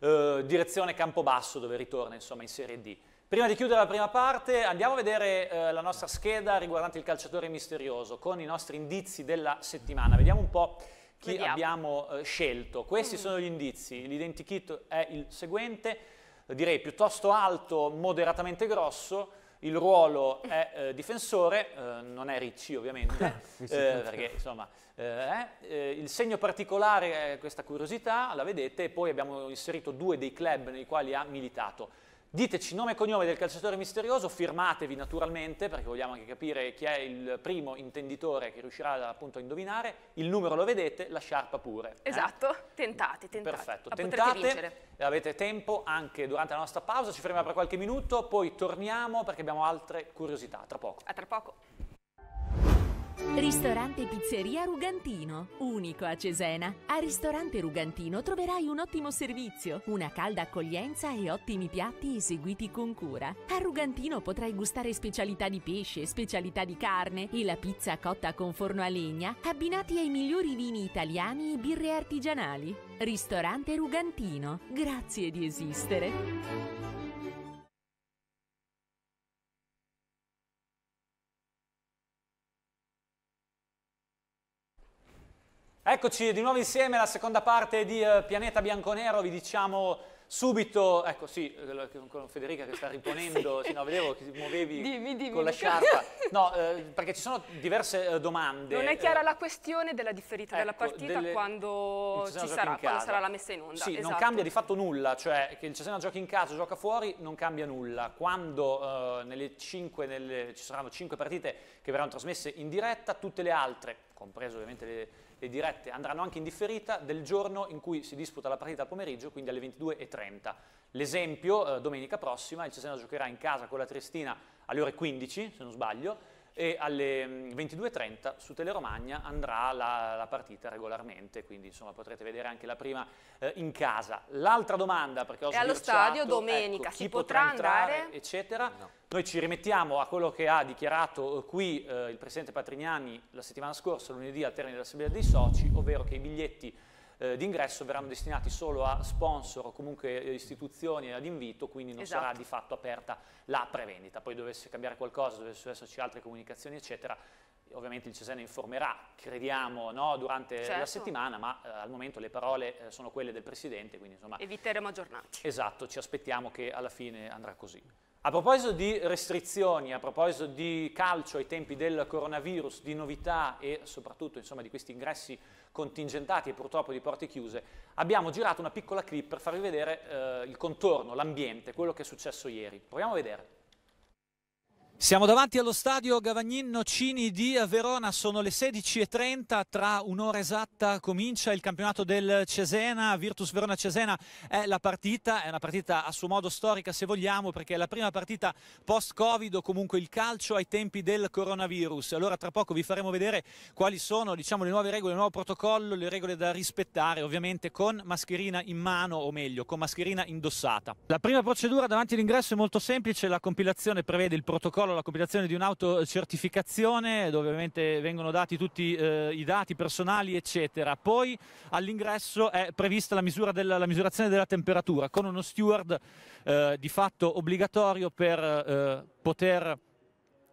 eh, direzione Campobasso dove ritorna insomma in Serie D. Prima di chiudere la prima parte andiamo a vedere eh, la nostra scheda riguardante il calciatore misterioso con i nostri indizi della settimana, vediamo un po' chi vediamo. abbiamo eh, scelto. Questi mm. sono gli indizi, l'identikit è il seguente, direi piuttosto alto, moderatamente grosso, il ruolo è eh, difensore, eh, non è Ricci ovviamente, eh, certo. perché insomma, eh, eh, il segno particolare è questa curiosità, la vedete, e poi abbiamo inserito due dei club nei quali ha militato. Diteci nome e cognome del calciatore misterioso, firmatevi naturalmente perché vogliamo anche capire chi è il primo intenditore che riuscirà appunto a indovinare, il numero lo vedete, la sciarpa pure. Eh? Esatto, eh? tentate, tentate. Perfetto, tentate tentate, avete tempo anche durante la nostra pausa, ci fermiamo per qualche minuto, poi torniamo perché abbiamo altre curiosità, tra poco. A tra poco. Ristorante Pizzeria Rugantino, unico a Cesena. A Ristorante Rugantino troverai un ottimo servizio, una calda accoglienza e ottimi piatti eseguiti con cura. A Rugantino potrai gustare specialità di pesce, specialità di carne e la pizza cotta con forno a legna, abbinati ai migliori vini italiani e birre artigianali. Ristorante Rugantino, grazie di esistere. Eccoci di nuovo insieme alla seconda parte di eh, Pianeta Bianconero, vi diciamo subito, ecco sì, eh, con Federica che sta riponendo, sì. sì no, vedevo che ti muovevi dimmi, dimmi, con la sciarpa, no, eh, perché ci sono diverse eh, domande. Non è chiara eh, la questione della differita ecco, della partita delle... quando ci sarà, quando sarà la messa in onda. Sì, esatto. non cambia di fatto nulla, cioè che il Cesena giochi in casa, gioca fuori, non cambia nulla. Quando eh, nelle 5, nelle, ci saranno cinque partite che verranno trasmesse in diretta, tutte le altre, compreso ovviamente le le dirette andranno anche in differita del giorno in cui si disputa la partita al pomeriggio, quindi alle 22.30. L'esempio, eh, domenica prossima, il Cesena giocherà in casa con la Triestina alle ore 15, se non sbaglio, e alle 22.30 mm, su Teleromagna andrà la, la, partita regolarmente, quindi insomma potrete vedere anche la prima eh, in casa. L'altra domanda, perché ho allo stadio ecco, domenica, ecco, si potrà, andare? Entrare, eccetera. No. Noi ci rimettiamo a quello che ha dichiarato eh, qui eh, il Presidente Patrignani la settimana scorsa, lunedì, al termine dell'Assemblea dei Soci, ovvero che i biglietti eh, d'ingresso verranno destinati solo a sponsor o comunque eh, istituzioni ad invito, quindi non esatto. sarà di fatto aperta la prevendita. Poi dovesse cambiare qualcosa, dovessero esserci altre comunicazioni, eccetera, ovviamente il Cesena informerà, crediamo, no, durante certo. la settimana, ma eh, al momento le parole eh, sono quelle del Presidente, quindi insomma... Eviteremo aggiornati. Esatto, ci aspettiamo che alla fine andrà così. A proposito di restrizioni, a proposito di calcio ai tempi del coronavirus, di novità e soprattutto insomma, di questi ingressi contingentati e purtroppo di porte chiuse, abbiamo girato una piccola clip per farvi vedere eh, il contorno, l'ambiente, quello che è successo ieri. Proviamo a vedere. Siamo davanti allo stadio Gavagnin Nocini di Verona, sono le 16.30, tra un'ora esatta comincia il campionato del Cesena, Virtus Verona-Cesena è la partita, è una partita a suo modo storica se vogliamo perché è la prima partita post-Covid o comunque il calcio ai tempi del coronavirus. Allora tra poco vi faremo vedere quali sono diciamo, le nuove regole, il nuovo protocollo, le regole da rispettare ovviamente con mascherina in mano o meglio con mascherina indossata. La prima procedura davanti all'ingresso è molto semplice, la compilazione prevede il protocollo controllo, la compilazione di un'autocertificazione dove ovviamente vengono dati tutti eh, i dati personali eccetera. Poi all'ingresso è prevista la, misura della, la, misurazione della temperatura con uno steward eh, di fatto obbligatorio per eh, poter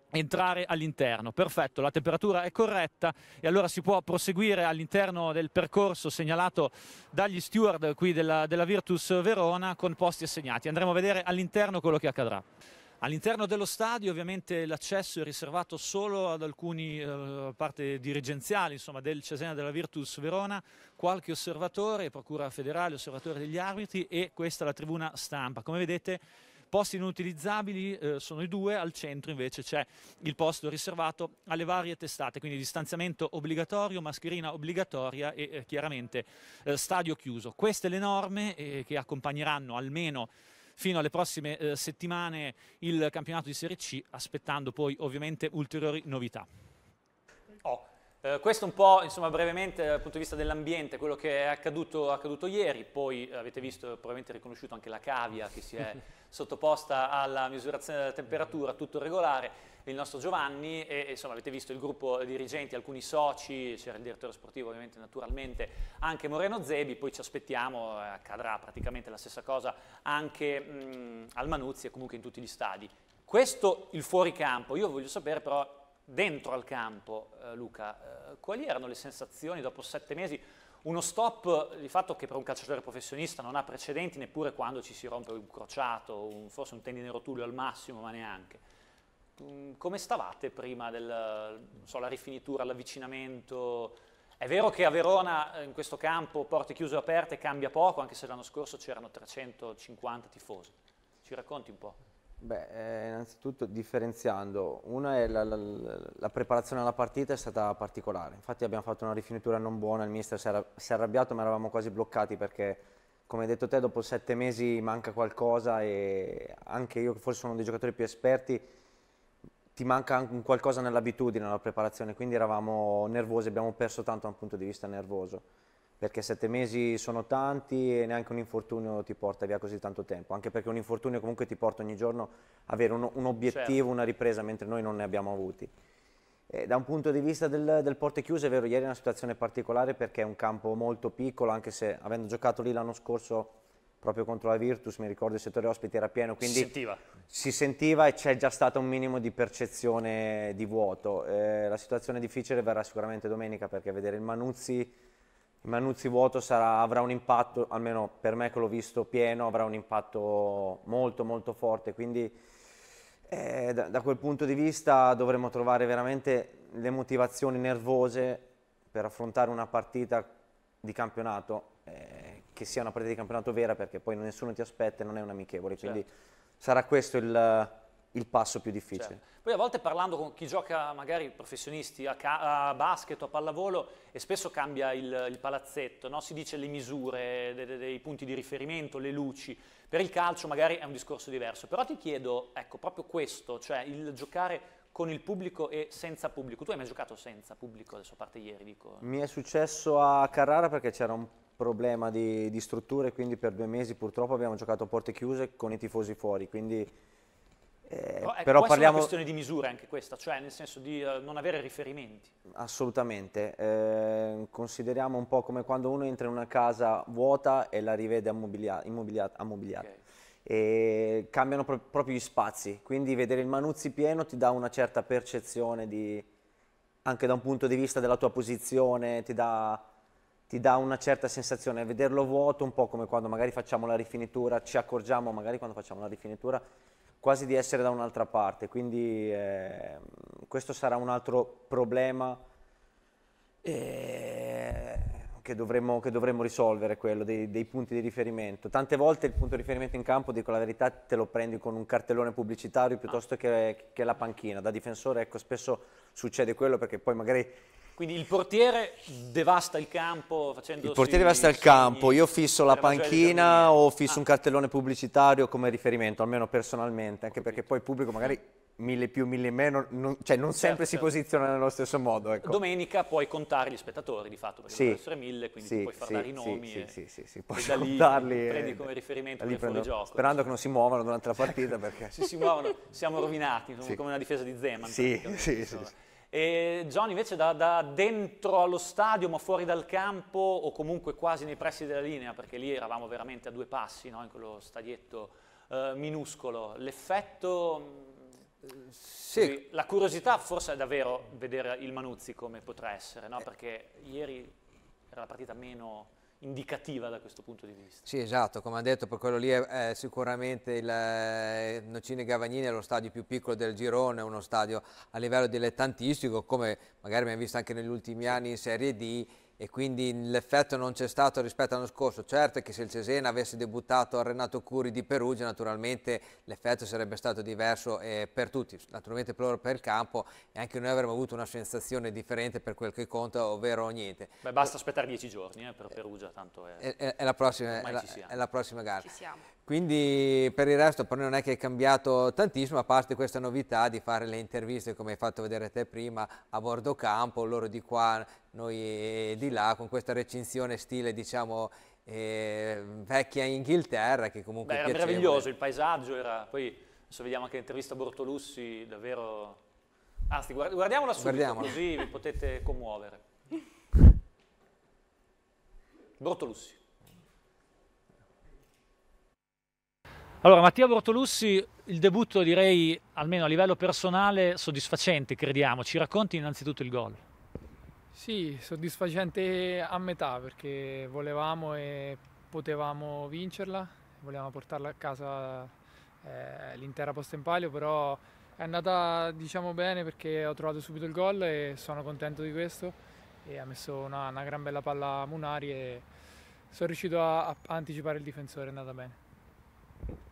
entrare all'interno. Perfetto, la temperatura è corretta e allora si può proseguire all'interno del percorso segnalato dagli steward qui della, della Virtus Verona con posti assegnati. Andremo a vedere all'interno quello che accadrà. All'interno dello stadio ovviamente l'accesso è riservato solo ad alcuni eh, parte dirigenziali insomma, del Cesena della Virtus Verona, qualche osservatore, procura federale, osservatore degli arbitri e questa è la tribuna stampa. Come vedete posti inutilizzabili eh, sono i due, al centro invece c'è il posto riservato alle varie testate, quindi distanziamento obbligatorio, mascherina obbligatoria e eh, chiaramente eh, stadio chiuso. Queste le norme eh, che accompagneranno almeno fino alle prossime eh, settimane il campionato di Serie C, aspettando poi ovviamente ulteriori novità. Oh. Eh, questo un po' insomma, brevemente dal punto di vista dell'ambiente, quello che è accaduto, accaduto, ieri, poi avete visto, probabilmente riconosciuto anche la cavia che si è sottoposta alla misurazione della temperatura, tutto regolare, il nostro Giovanni e, insomma avete visto il gruppo dirigenti, alcuni soci, c'era il direttore sportivo ovviamente naturalmente, anche Moreno Zebi, poi ci aspettiamo, eh, accadrà praticamente la stessa cosa anche mh, mm, al Manuzzi e comunque in tutti gli stadi. Questo il fuoricampo, io voglio sapere però dentro al campo, eh, Luca, eh, quali erano le sensazioni dopo sette mesi? Uno stop eh, di fatto che per un calciatore professionista non ha precedenti neppure quando ci si rompe un crociato, un, forse un tendine rotulio al massimo, ma neanche. Mm, come stavate prima della so, rifinitura, l'avvicinamento? È vero che a Verona eh, in questo campo porte chiuse e aperte cambia poco, anche se l'anno scorso c'erano 350 tifosi. Ci racconti un po'? Beh, eh, innanzitutto differenziando, una è la, la, la, preparazione alla partita è stata particolare, infatti abbiamo fatto una rifinitura non buona, il mister si, era, si è arrabbiato ma eravamo quasi bloccati perché come hai detto te dopo sette mesi manca qualcosa e anche io che forse sono uno dei giocatori più esperti ti manca anche qualcosa nell'abitudine, nella preparazione, quindi eravamo nervosi, abbiamo perso tanto da un punto di vista nervoso perché sette mesi sono tanti e neanche un infortunio ti porta via così tanto tempo, anche perché un infortunio comunque ti porta ogni giorno a avere un, un obiettivo, certo. una ripresa, mentre noi non ne abbiamo avuti. E eh, da un punto di vista del, del porte chiuse, è vero, ieri è una situazione particolare perché è un campo molto piccolo, anche se avendo giocato lì l'anno scorso proprio contro la Virtus, mi ricordo il settore ospiti era pieno, quindi si sentiva, si sentiva e c'è già stato un minimo di percezione di vuoto. Eh, la situazione difficile verrà sicuramente domenica perché vedere il Manuzzi il Manuzzi vuoto sarà, avrà un impatto, almeno per me che l'ho visto pieno, avrà un impatto molto molto forte, quindi eh, da, da, quel punto di vista dovremo trovare veramente le motivazioni nervose per affrontare una partita di campionato, eh, che sia una partita di campionato vera perché poi nessuno ti aspetta e non è un amichevole, certo. quindi sarà questo il il passo più difficile. Certo. Poi a volte parlando con chi gioca magari professionisti a, a basket o a pallavolo e spesso cambia il, il palazzetto, no? si dice le misure de de dei punti di riferimento, le luci, per il calcio magari è un discorso diverso, però ti chiedo ecco proprio questo, cioè il giocare con il pubblico e senza pubblico. Tu hai mai giocato senza pubblico, adesso a parte ieri dico. Mi è successo a Carrara perché c'era un problema di, di strutture, quindi per due mesi purtroppo abbiamo giocato a porte chiuse con i tifosi fuori, quindi eh, oh, ecco, parliamo... è una questione di misura anche questa, cioè nel senso di uh, non avere riferimenti. Assolutamente, eh, consideriamo un po' come quando uno entra in una casa vuota e la rivede ammobiliata. ammobiliata. Okay. E cambiano pro proprio gli spazi, quindi vedere il Manuzzi pieno ti dà una certa percezione di, anche da un punto di vista della tua posizione, ti dà, ti dà una certa sensazione. Vederlo vuoto un po' come quando magari facciamo la rifinitura, ci accorgiamo magari quando facciamo la rifinitura quasi di essere da un'altra parte, quindi eh, questo sarà un altro problema eh, che, dovremmo, che, dovremmo, risolvere, quello dei, dei, punti di riferimento. Tante volte il punto di riferimento in campo, dico la verità, te lo prendi con un cartellone pubblicitario piuttosto che, che la panchina, da difensore ecco, spesso succede quello perché poi magari quindi il portiere devasta il campo facendo... Il portiere devasta il campo, io fisso la panchina o fisso ah. un cartellone pubblicitario come riferimento, almeno personalmente, anche perché poi il pubblico magari mille più, mille meno, non, cioè non certo, sempre certo. si posiziona nello stesso modo. Ecco. Domenica puoi contare gli spettatori di fatto, perché sì, possono essere mille, quindi sì, puoi far sì, dare i nomi sì, e, sì, sì, sì. Posso contarli prendi come riferimento come prendo, gioco. Sperando che non si muovano durante la partita ecco. perché... Se si muovono siamo rovinati, come una difesa di Zeman. Sì, sì, sì. E John invece da, da, dentro allo stadio ma fuori dal campo o comunque quasi nei pressi della linea perché lì eravamo veramente a due passi no? in quello stadietto eh, minuscolo. L'effetto, mm, sì. la curiosità forse è davvero vedere il Manuzzi come potrà essere no? Eh. perché ieri era la partita meno indicativa da questo punto di vista. Sì, esatto, come ha detto, per quello lì è, è sicuramente il eh, Nocine Gavagnini è lo stadio più piccolo del girone, uno stadio a livello dilettantistico, come magari abbiamo visto anche negli ultimi anni in Serie D, e quindi l'effetto non c'è stato rispetto all'anno scorso. Certo che se il Cesena avesse debuttato a Renato Curi di Perugia, naturalmente l'effetto sarebbe stato diverso eh, per tutti, naturalmente per, per il campo e anche noi avremmo avuto una sensazione differente per quel che conta, ovvero niente. Beh, basta aspettare dieci giorni eh, per eh, Perugia, tanto è, è, è, la, prossima, è la, la prossima gara. Ci siamo. Quindi per il resto per noi non è che è cambiato tantissimo, a parte questa novità di fare le interviste come hai fatto vedere te prima a bordo campo, loro di qua, noi di là, con questa recinzione stile diciamo eh, vecchia Inghilterra che comunque Beh, era piacevole. meraviglioso il paesaggio, era, poi adesso vediamo anche l'intervista a Bortolussi, davvero... Anzi, guardiamola subito guardiamola. così vi potete commuovere. Bortolussi. Allora, Mattia Bortolussi, il debutto direi, almeno a livello personale, soddisfacente, crediamo. Ci racconti innanzitutto il gol? Sì, soddisfacente a metà perché volevamo e potevamo vincerla, volevamo portarla a casa eh, l'intera posta in palio, però è andata diciamo bene perché ho trovato subito il gol e sono contento di questo e ha messo una, una gran bella palla a Munari e sono riuscito a, a anticipare il difensore, è andata bene.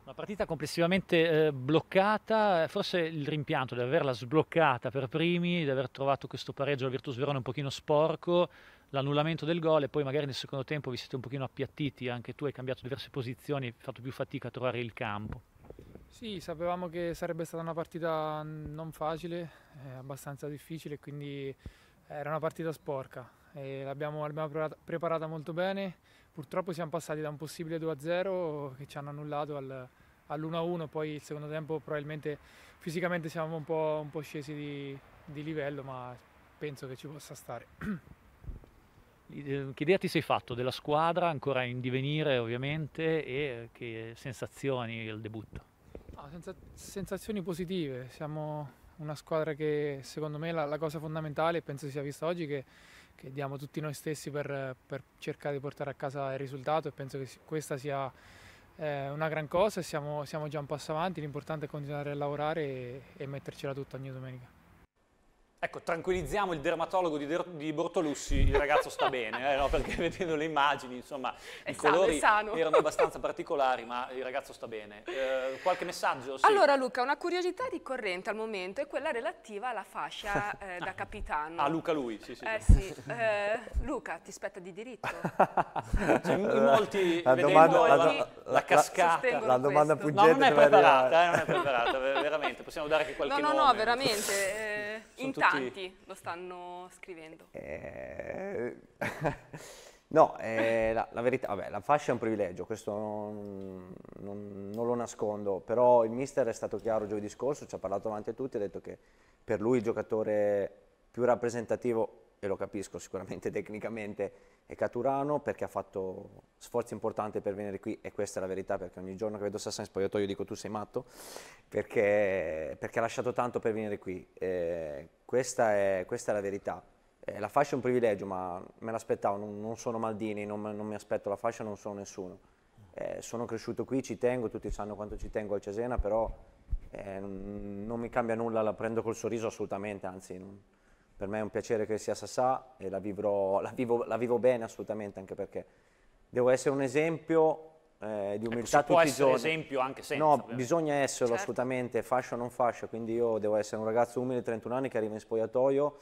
Una partita complessivamente eh, bloccata, forse il rimpianto di averla sbloccata per primi, di aver trovato questo pareggio al Virtus Verona un pochino sporco, l'annullamento del gol e poi magari nel secondo tempo vi siete un pochino appiattiti, anche tu hai cambiato diverse posizioni, hai fatto più fatica a trovare il campo. Sì, sapevamo che sarebbe stata una partita non facile, eh, abbastanza difficile, quindi era una partita sporca. L'abbiamo preparata molto bene, Purtroppo siamo passati da un possibile 2-0 che ci hanno annullato al, all'1-1, poi il secondo tempo probabilmente fisicamente siamo un po', un po scesi di, di, livello, ma penso che ci possa stare. Eh, che idea ti sei fatto della squadra, ancora in divenire ovviamente, e eh, che sensazioni al debutto? No, ah, senza, sensazioni positive, siamo una squadra che secondo me la, la cosa fondamentale, penso si sia vista oggi, che che diamo tutti noi stessi per, per, cercare di portare a casa il risultato e penso che questa sia eh, una gran cosa e siamo, siamo, già un passo avanti, l'importante è continuare a lavorare e, e mettercela tutta ogni domenica. Ecco, tranquillizziamo il dermatologo di, di Bortolussi, il ragazzo sta bene, eh, no? perché vedendo le immagini, insomma, è i sano, colori erano abbastanza particolari, ma il ragazzo sta bene. Eh, qualche messaggio? Sì. Allora Luca, una curiosità ricorrente al momento è quella relativa alla fascia eh, da capitano. Ah, Luca lui, sì, sì. Eh, sì. Eh, Luca, ti spetta di diritto? Cioè, in, molti la domanda, la, la, la, cascata. La domanda questo. No, non è preparata, eh, non è preparata, veramente, possiamo dare anche qualche No, no, nome. no, veramente, intanto tanti lo stanno scrivendo. Eh, no, eh, la, la, verità, vabbè, la fascia è un privilegio, questo non, non, non, lo nascondo, però il mister è stato chiaro giovedì scorso, ci ha parlato davanti a tutti, ha detto che per lui il giocatore più rappresentativo e lo capisco sicuramente tecnicamente, è Caturano perché ha fatto sforzi importanti per venire qui e questa è la verità perché ogni giorno che vedo Sassani in spogliatoio dico tu sei matto perché, perché, ha lasciato tanto per venire qui. Eh, questa, è, questa, è, la verità. Eh, la fascia è un privilegio ma me l'aspettavo, non, non, sono Maldini, non, non, mi aspetto la fascia, non sono nessuno. Eh, sono cresciuto qui, ci tengo, tutti sanno quanto ci tengo al Cesena però eh, non mi cambia nulla, la prendo col sorriso assolutamente, anzi... Non, per me è un piacere che sia Sassà e la, vivrò, la, vivo, la vivo, bene assolutamente anche perché devo essere un esempio eh, di ecco, umiltà ecco, tutti i giorni. esempio anche senza. No, ovviamente. bisogna esserlo certo. assolutamente, fascia o non fascia, quindi io devo essere un ragazzo umile, di 31 anni, che arriva in spogliatoio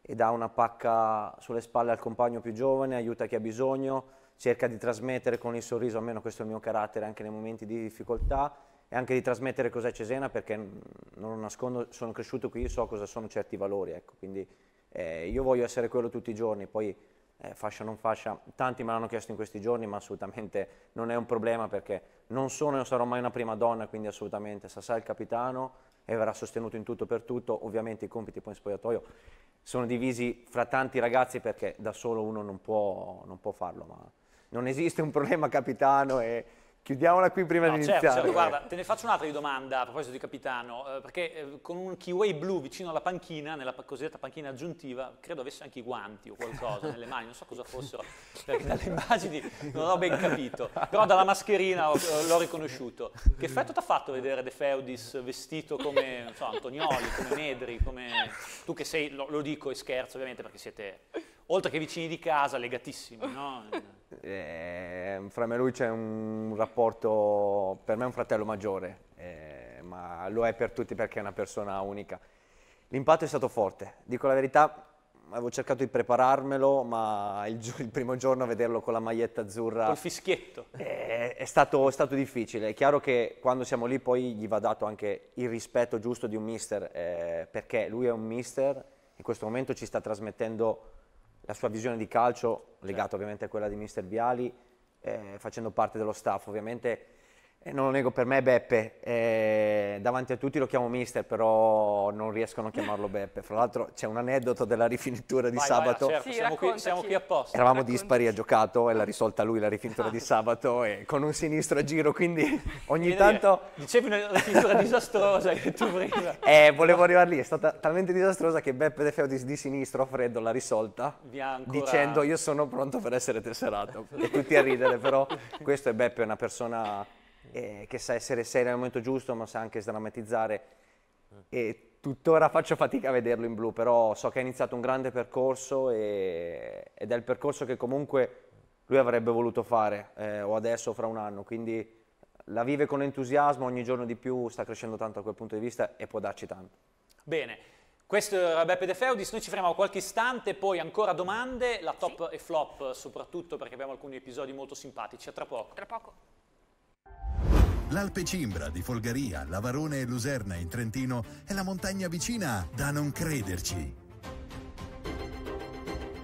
e dà una pacca sulle spalle al compagno più giovane, aiuta chi ha bisogno, cerca di trasmettere con il sorriso, almeno questo è il mio carattere, anche nei momenti di difficoltà, e anche di trasmettere cos'è Cesena perché non lo nascondo, sono cresciuto qui, so cosa sono certi valori, ecco, quindi eh, io voglio essere quello tutti i giorni, poi eh, fascia non fascia, tanti me l'hanno chiesto in questi giorni, ma assolutamente non è un problema perché non sono e non sarò mai una prima donna, quindi assolutamente Sassà il capitano e verrà sostenuto in tutto per tutto, ovviamente i compiti poi in spogliatoio sono divisi fra tanti ragazzi perché da solo uno non può, non può farlo, ma non esiste un problema capitano e Chiudiamola qui prima no, di certo, certo iniziare. Certo, guarda, te ne faccio un'altra domanda a proposito di capitano, eh, perché eh, con un kiwi blu vicino alla panchina, nella cosiddetta panchina aggiuntiva, credo avesse anche i guanti o qualcosa nelle mani, non so cosa fossero, perché dalle immagini non ho ben capito, però dalla mascherina eh, l'ho riconosciuto. Che effetto ti ha fatto vedere De Feudis vestito come so, Antonioli, come Medri, come... tu che sei, lo, lo dico e scherzo ovviamente perché siete oltre che vicini di casa, legatissimi, no? eh, fra me e lui c'è un rapporto, per me è un fratello maggiore, eh, ma lo è per tutti perché è una persona unica. L'impatto è stato forte, dico la verità, avevo cercato di prepararmelo, ma il, il primo giorno a vederlo con la maglietta azzurra... Col fischietto. È, è, stato, è, stato, difficile, è chiaro che quando siamo lì poi gli va dato anche il rispetto giusto di un mister, eh, perché lui è un mister, in questo momento ci sta trasmettendo la sua visione di calcio, legata ovviamente a quella di mister Biali, eh, facendo parte dello staff, ovviamente non lo nego per me Beppe, eh, davanti a tutti lo chiamo mister, però non riescono a chiamarlo Beppe. Fra l'altro c'è un aneddoto della rifinitura di vai, sabato. Vai, certo. sì, siamo, qui, siamo, qui, apposta. Eravamo raccontaci. dispari, ha giocato e l'ha risolta lui la rifinitura di ah. sabato e con un sinistro a giro, quindi ogni Viene tanto... Dire, dicevi una rifinitura disastrosa che tu prima. Eh, volevo arrivare lì, è stata talmente disastrosa che Beppe De Feodis di sinistro a freddo l'ha risolta ancora... dicendo io sono pronto per essere tesserato. E tutti a ridere, però questo è Beppe, è una persona eh, che sa essere serio al momento giusto, ma sa anche sdrammatizzare. E tuttora faccio fatica a vederlo in blu, però so che ha iniziato un grande percorso e, ed è il percorso che comunque lui avrebbe voluto fare, eh, o adesso o fra un anno. Quindi la vive con entusiasmo, ogni giorno di più sta crescendo tanto da quel punto di vista e può darci tanto. Bene, questo era Beppe De Feudis, noi ci fermiamo qualche istante, poi ancora domande, la top sì. e flop soprattutto perché abbiamo alcuni episodi molto simpatici, a tra poco. Tra poco. L'Alpe Cimbra di Folgaria, Lavarone e Luserna in Trentino è la montagna vicina da non crederci.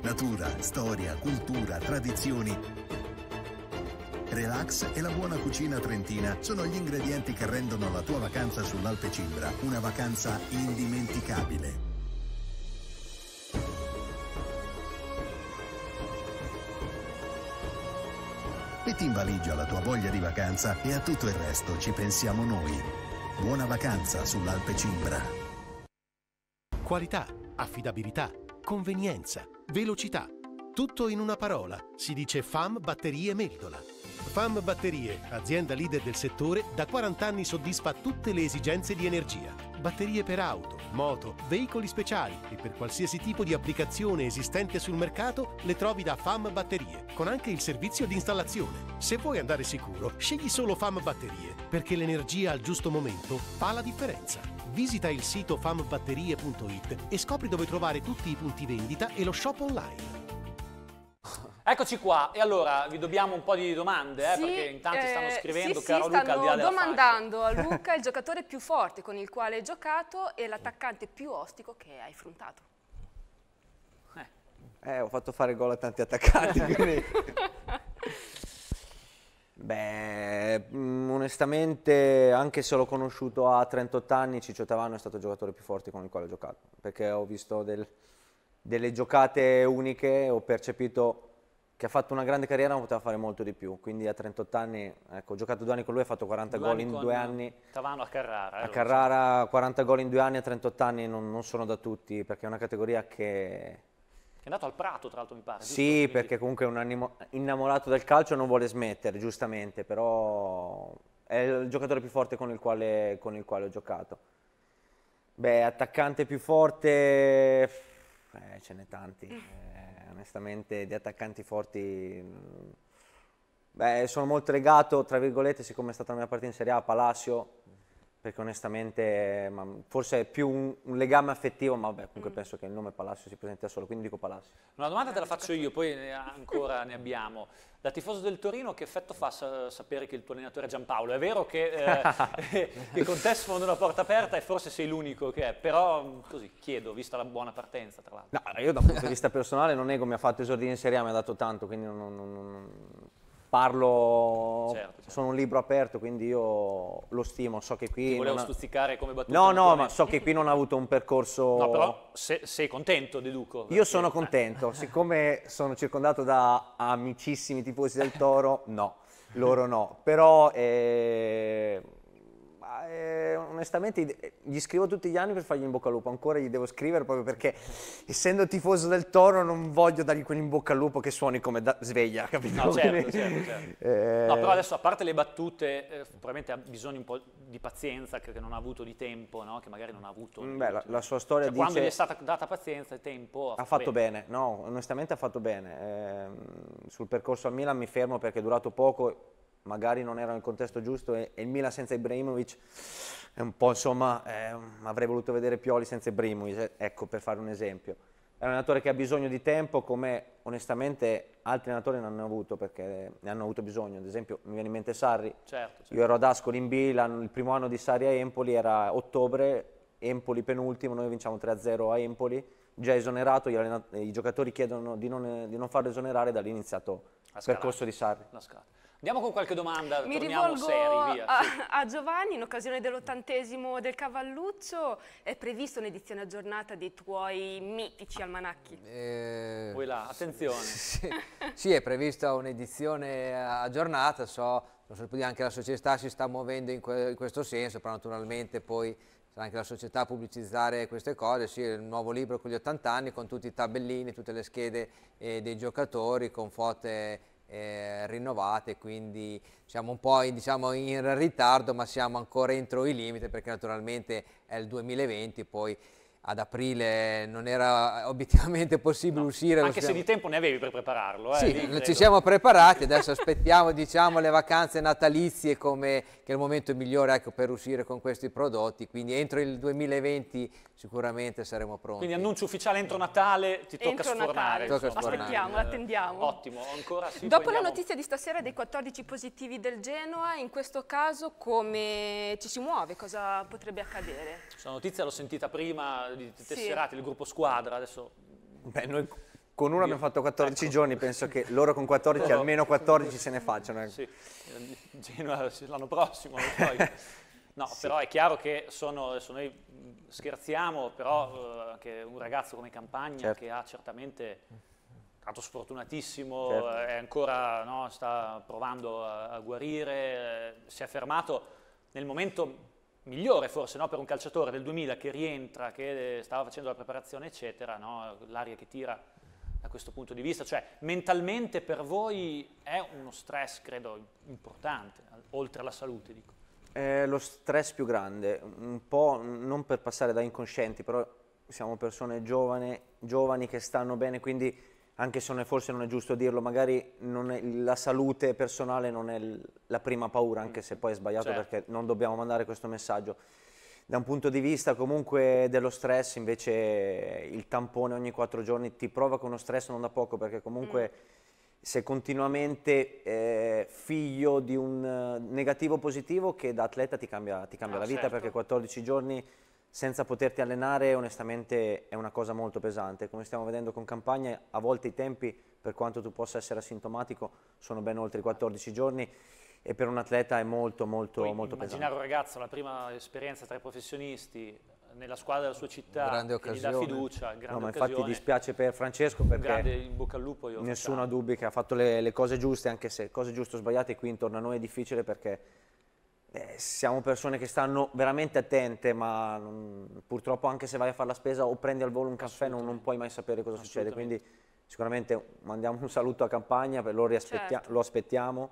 Natura, storia, cultura, tradizioni. Relax e la buona cucina trentina sono gli ingredienti che rendono la tua vacanza sull'Alpe Cimbra una vacanza indimenticabile. Metti in valigia la tua voglia di vacanza e a tutto il resto ci pensiamo noi. Buona vacanza sull'Alpe Cimbra. Qualità, affidabilità, convenienza, velocità. Tutto in una parola. Si dice FAM Batterie Meldola. FAM Batterie, azienda leader del settore, da 40 anni soddisfa tutte le esigenze di energia batterie per auto, moto, veicoli speciali e per qualsiasi tipo di applicazione esistente sul mercato le trovi da FAM Batterie, con anche il servizio di installazione. Se vuoi andare sicuro, scegli solo FAM Batterie, perché l'energia al giusto momento fa la differenza. Visita il sito fambatterie.it e scopri dove trovare tutti i punti vendita e lo shop online. Eccoci qua, e allora vi dobbiamo un po' di domande, eh, sì, perché intanto tanti stanno eh, scrivendo, sì, caro sì, Luca, al di là domandando a Luca il giocatore più forte con il quale hai giocato e l'attaccante più ostico che hai affrontato. Eh. eh, ho fatto fare gol a tanti attaccanti, quindi... Beh, mm, onestamente, anche se l'ho conosciuto a 38 anni, Ciccio Tavano è stato il giocatore più forte con il quale ho giocato, perché ho visto del, delle giocate uniche, ho percepito che ha fatto una grande carriera ma poteva fare molto di più, quindi a 38 anni, ecco, ho giocato due anni con lui, ha fatto 40 gol in due anni. Tavano a Carrara. Eh, a Carrara, 40 gol in due anni a 38 anni non, non, sono da tutti, perché è una categoria che... Che è andato al Prato, tra l'altro, mi pare. Sì, giusto? perché comunque è un animo... innamorato del calcio e non vuole smettere, giustamente, però è il giocatore più forte con il quale, con il quale ho giocato. Beh, attaccante più forte... Eh, ce n'è tanti. Eh onestamente di attaccanti forti mm, beh, sono molto legato, tra virgolette, siccome è stata la mia partita in Serie A, a Palacio, perché onestamente forse è più un, un legame affettivo, ma vabbè, comunque mm. penso che il nome Palacio si presenti da solo, quindi dico Palacio. Una domanda te la eh, faccio io, poi ancora ne abbiamo. Da tifoso del Torino che effetto fa sa sapere che il tuo allenatore è Giampaolo? È vero che, eh, che con te sfondo una porta aperta e forse sei l'unico che è, però così chiedo, vista la buona partenza tra l'altro. No, io da un punto di vista personale non nego, mi ha fatto esordire in Serie A, mi ha dato tanto, quindi non, non, non parlo, certo, certo. sono un libro aperto, quindi io lo stimo, so che qui... Ti volevo non... stuzzicare come battuta. No, no, ma so che qui non ha avuto un percorso... No, però se, sei contento, deduco. Perché... Io sono contento, siccome sono circondato da amicissimi tifosi del Toro, no, loro no, però... Eh eh, onestamente eh, gli scrivo tutti gli anni per fargli in bocca al lupo, ancora gli devo scrivere proprio perché essendo tifoso del Toro non voglio dargli quell'in bocca al lupo che suoni come da sveglia, capito? No, certo, certo, certo. Eh... No, però adesso a parte le battute, eh, probabilmente ha bisogno un po' di pazienza che, che non ha avuto di tempo, no? che magari non ha avuto. Mm, beh, la, la, sua storia cioè, dice... Quando gli è stata data pazienza e tempo... Ha, ha fatto bene. bene. no, onestamente ha fatto bene. Ehm, sul percorso a Milan mi fermo perché è durato poco magari non era nel contesto giusto e, e il Milan senza Ibrahimovic è un po' insomma, eh, avrei voluto vedere Pioli senza Ibrahimovic, eh, ecco per fare un esempio. È un allenatore che ha bisogno di tempo come onestamente altri allenatori ne hanno avuto perché ne hanno avuto bisogno, ad esempio mi viene in mente Sarri, certo, certo. io ero ad Ascoli in B, il primo anno di Sarri a Empoli era ottobre, Empoli penultimo, noi vinciamo 3-0 a Empoli, già esonerato, i giocatori chiedono di non, di non farlo esonerare, da lì è iniziato il percorso di Sarri. la Andiamo con qualche domanda, Mi torniamo seri, via. A, sì. a Giovanni, in occasione dell'ottantesimo del Cavalluccio, è prevista un'edizione aggiornata dei tuoi mitici almanacchi? Eh, Voi là, attenzione. Sì, sì è prevista un'edizione aggiornata, so, anche la società si sta muovendo in, que in questo senso, però naturalmente poi sarà anche la società a pubblicizzare queste cose, sì, il nuovo libro con gli 80 anni, con tutti i tabellini, tutte le schede eh, dei giocatori, con foto eh, rinnovate, quindi siamo un po' in, diciamo, in ritardo ma siamo ancora entro i limiti perché naturalmente è il 2020, poi ad aprile non era obiettivamente possibile no, uscire. Anche se di tempo ne avevi per prepararlo. Eh, sì, ci siamo preparati, adesso aspettiamo diciamo, le vacanze natalizie come, che è il momento migliore ecco, per uscire con questi prodotti, quindi entro il 2020 sicuramente saremo pronti. Quindi annuncio ufficiale entro Natale, ti tocca entro sfornare. Natale. Tocca sfornare. Aspettiamo, attendiamo. Ottimo, ancora sì. Dopo la notizia di stasera dei 14 positivi del Genoa, in questo caso come ci si muove, cosa potrebbe accadere? La notizia l'ho sentita prima di tesserati, sì. il gruppo squadra, adesso... Beh, noi con uno abbiamo fatto 14 ecco. giorni, penso che loro con 14, almeno 14 se ne facciano. Eh. Sì, Genoa l'anno prossimo, No, sì. però è chiaro che sono, adesso noi scherziamo, però anche eh, un ragazzo come Campagna certo. che ha certamente stato sfortunatissimo, certo. Eh, è ancora, no, sta provando a, a guarire, si è fermato nel momento migliore forse no? per un calciatore del 2000 che rientra, che eh, stava facendo la preparazione eccetera, no? l'aria che tira da questo punto di vista, cioè mentalmente per voi è uno stress credo importante, oltre alla salute dico. È lo stress più grande, un po' non per passare da inconscienti, però siamo persone giovane, giovani che stanno bene, quindi anche se non è, forse non è giusto dirlo, magari è, la salute personale non è la prima paura, anche se poi è sbagliato certo. perché non dobbiamo mandare questo messaggio. Da un punto di vista comunque dello stress, invece il tampone ogni quattro giorni ti provoca uno stress non da poco, perché comunque... Mm sei continuamente eh, figlio di un eh, negativo positivo che da atleta ti cambia, ti cambia no, la vita certo. perché 14 giorni senza poterti allenare onestamente è una cosa molto pesante. Come stiamo vedendo con Campagna, a volte i tempi, per quanto tu possa essere asintomatico, sono ben oltre i 14 giorni e per un atleta è molto molto, Poi, molto pesante. Immaginare un ragazzo, la prima esperienza tra i professionisti, nella squadra della sua città, grande occasione. gli dà fiducia, grande no, ma occasione. infatti dispiace per Francesco perché in bocca al lupo io nessuno ha dubbi che ha fatto le, le cose giuste, anche se cose giuste o sbagliate qui intorno a noi è difficile perché eh, siamo persone che stanno veramente attente, ma non, purtroppo anche se vai a fare la spesa o prendi al volo un caffè non, non puoi mai sapere cosa succede, quindi sicuramente mandiamo un saluto a Campagna, lo, certo. lo aspettiamo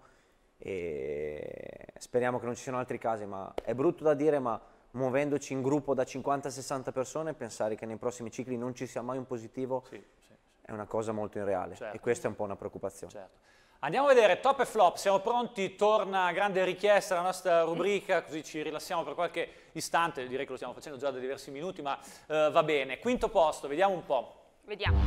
e speriamo che non ci siano altri casi, ma è brutto da dire, ma muovendoci in gruppo da 50-60 persone, pensare che nei prossimi cicli non ci sia mai un positivo sì, sì, sì. è una cosa molto irreale certo. e questa è un po' una preoccupazione. Certo. Andiamo a vedere top e flop, siamo pronti, torna a grande richiesta la nostra rubrica, così ci rilassiamo per qualche istante, direi che lo stiamo facendo già da diversi minuti, ma eh, va bene. Quinto posto, vediamo un po'. Vediamo.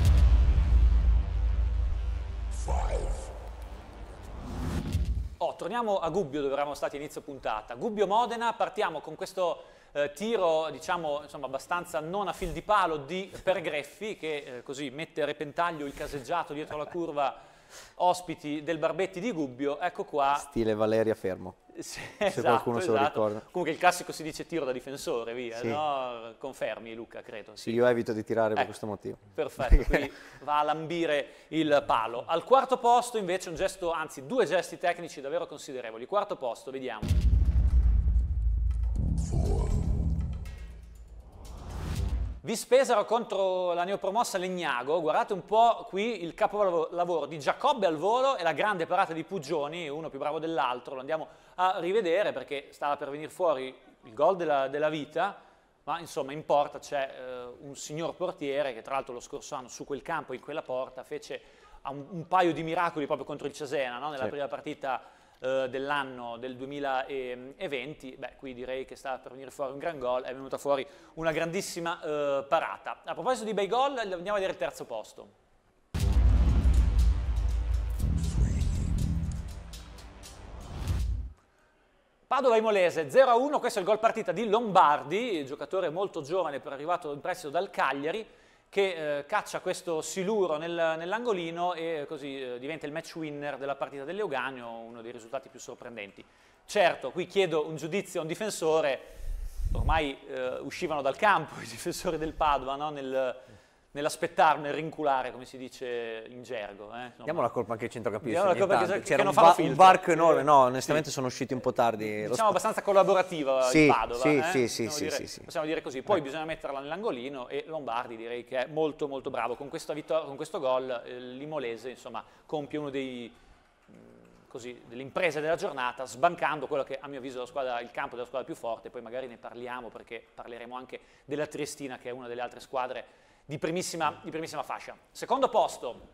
Oh, torniamo a Gubbio dove eravamo stati inizio puntata. Gubbio-Modena, partiamo con questo eh, tiro, diciamo, insomma, abbastanza non a fil di palo di Pergreffi, che eh, così mette a repentaglio il caseggiato dietro la curva ospiti del Barbetti di Gubbio, ecco qua. Stile Valeria Fermo. Sì, se qualcuno esatto. se lo esatto, ricorda. Esatto. Comunque il classico si dice tiro da difensore, via, sì. no? Confermi Luca, credo. Sì, io evito di tirare eh, per ecco, questo motivo. Perfetto, quindi va a lambire il palo. Al quarto posto invece un gesto, anzi due gesti tecnici davvero considerevoli. Quarto posto, vediamo. Four. Vi spesero contro la neopromossa Legnago, guardate un po' qui il capolavoro di Giacobbe al volo e la grande parata di Pugioni, uno più bravo dell'altro, lo andiamo a rivedere perché stava per venire fuori il gol della, della vita, ma insomma in porta c'è eh, un signor portiere che tra l'altro lo scorso anno su quel campo, in quella porta, fece un, un paio di miracoli proprio contro il Cesena, no? nella sì. prima partita eh, dell'anno del 2020, beh, qui direi che sta per venire fuori un gran gol, è venuta fuori una grandissima eh, parata. A proposito di bei gol, andiamo a vedere il terzo posto. Padova Imolese 0-1, questo è il gol partita di Lombardi, giocatore molto giovane per arrivato in prestito dal Cagliari, che eh, caccia questo siluro nel, nell'angolino e eh, così eh, diventa il match winner della partita del Leoganio, uno dei risultati più sorprendenti. Certo, qui chiedo un giudizio a un difensore, ormai eh, uscivano dal campo i difensori del Padova no? nel, nell'aspettare, nel rinculare, come si dice in gergo. Eh? Diamo la colpa anche ai centrocampisti. Che, C'era che un, ba- un, barco enorme, no, onestamente sì. sono usciti un po' tardi. Diciamo sp- abbastanza collaborativa sì, Padova. Sì, eh? sì, sì, sì, dire, sì, Possiamo dire così. Poi eh. bisogna metterla nell'angolino e Lombardi direi che è molto molto bravo. Con, vittor- con questo gol eh, l'Imolese insomma, compie uno dei mm, così, delle imprese della giornata, sbancando quello che a mio avviso squadra, il campo della squadra più forte, poi magari ne parliamo perché parleremo anche della Triestina che è una delle altre squadre di primissima, di primissima fascia. Secondo posto,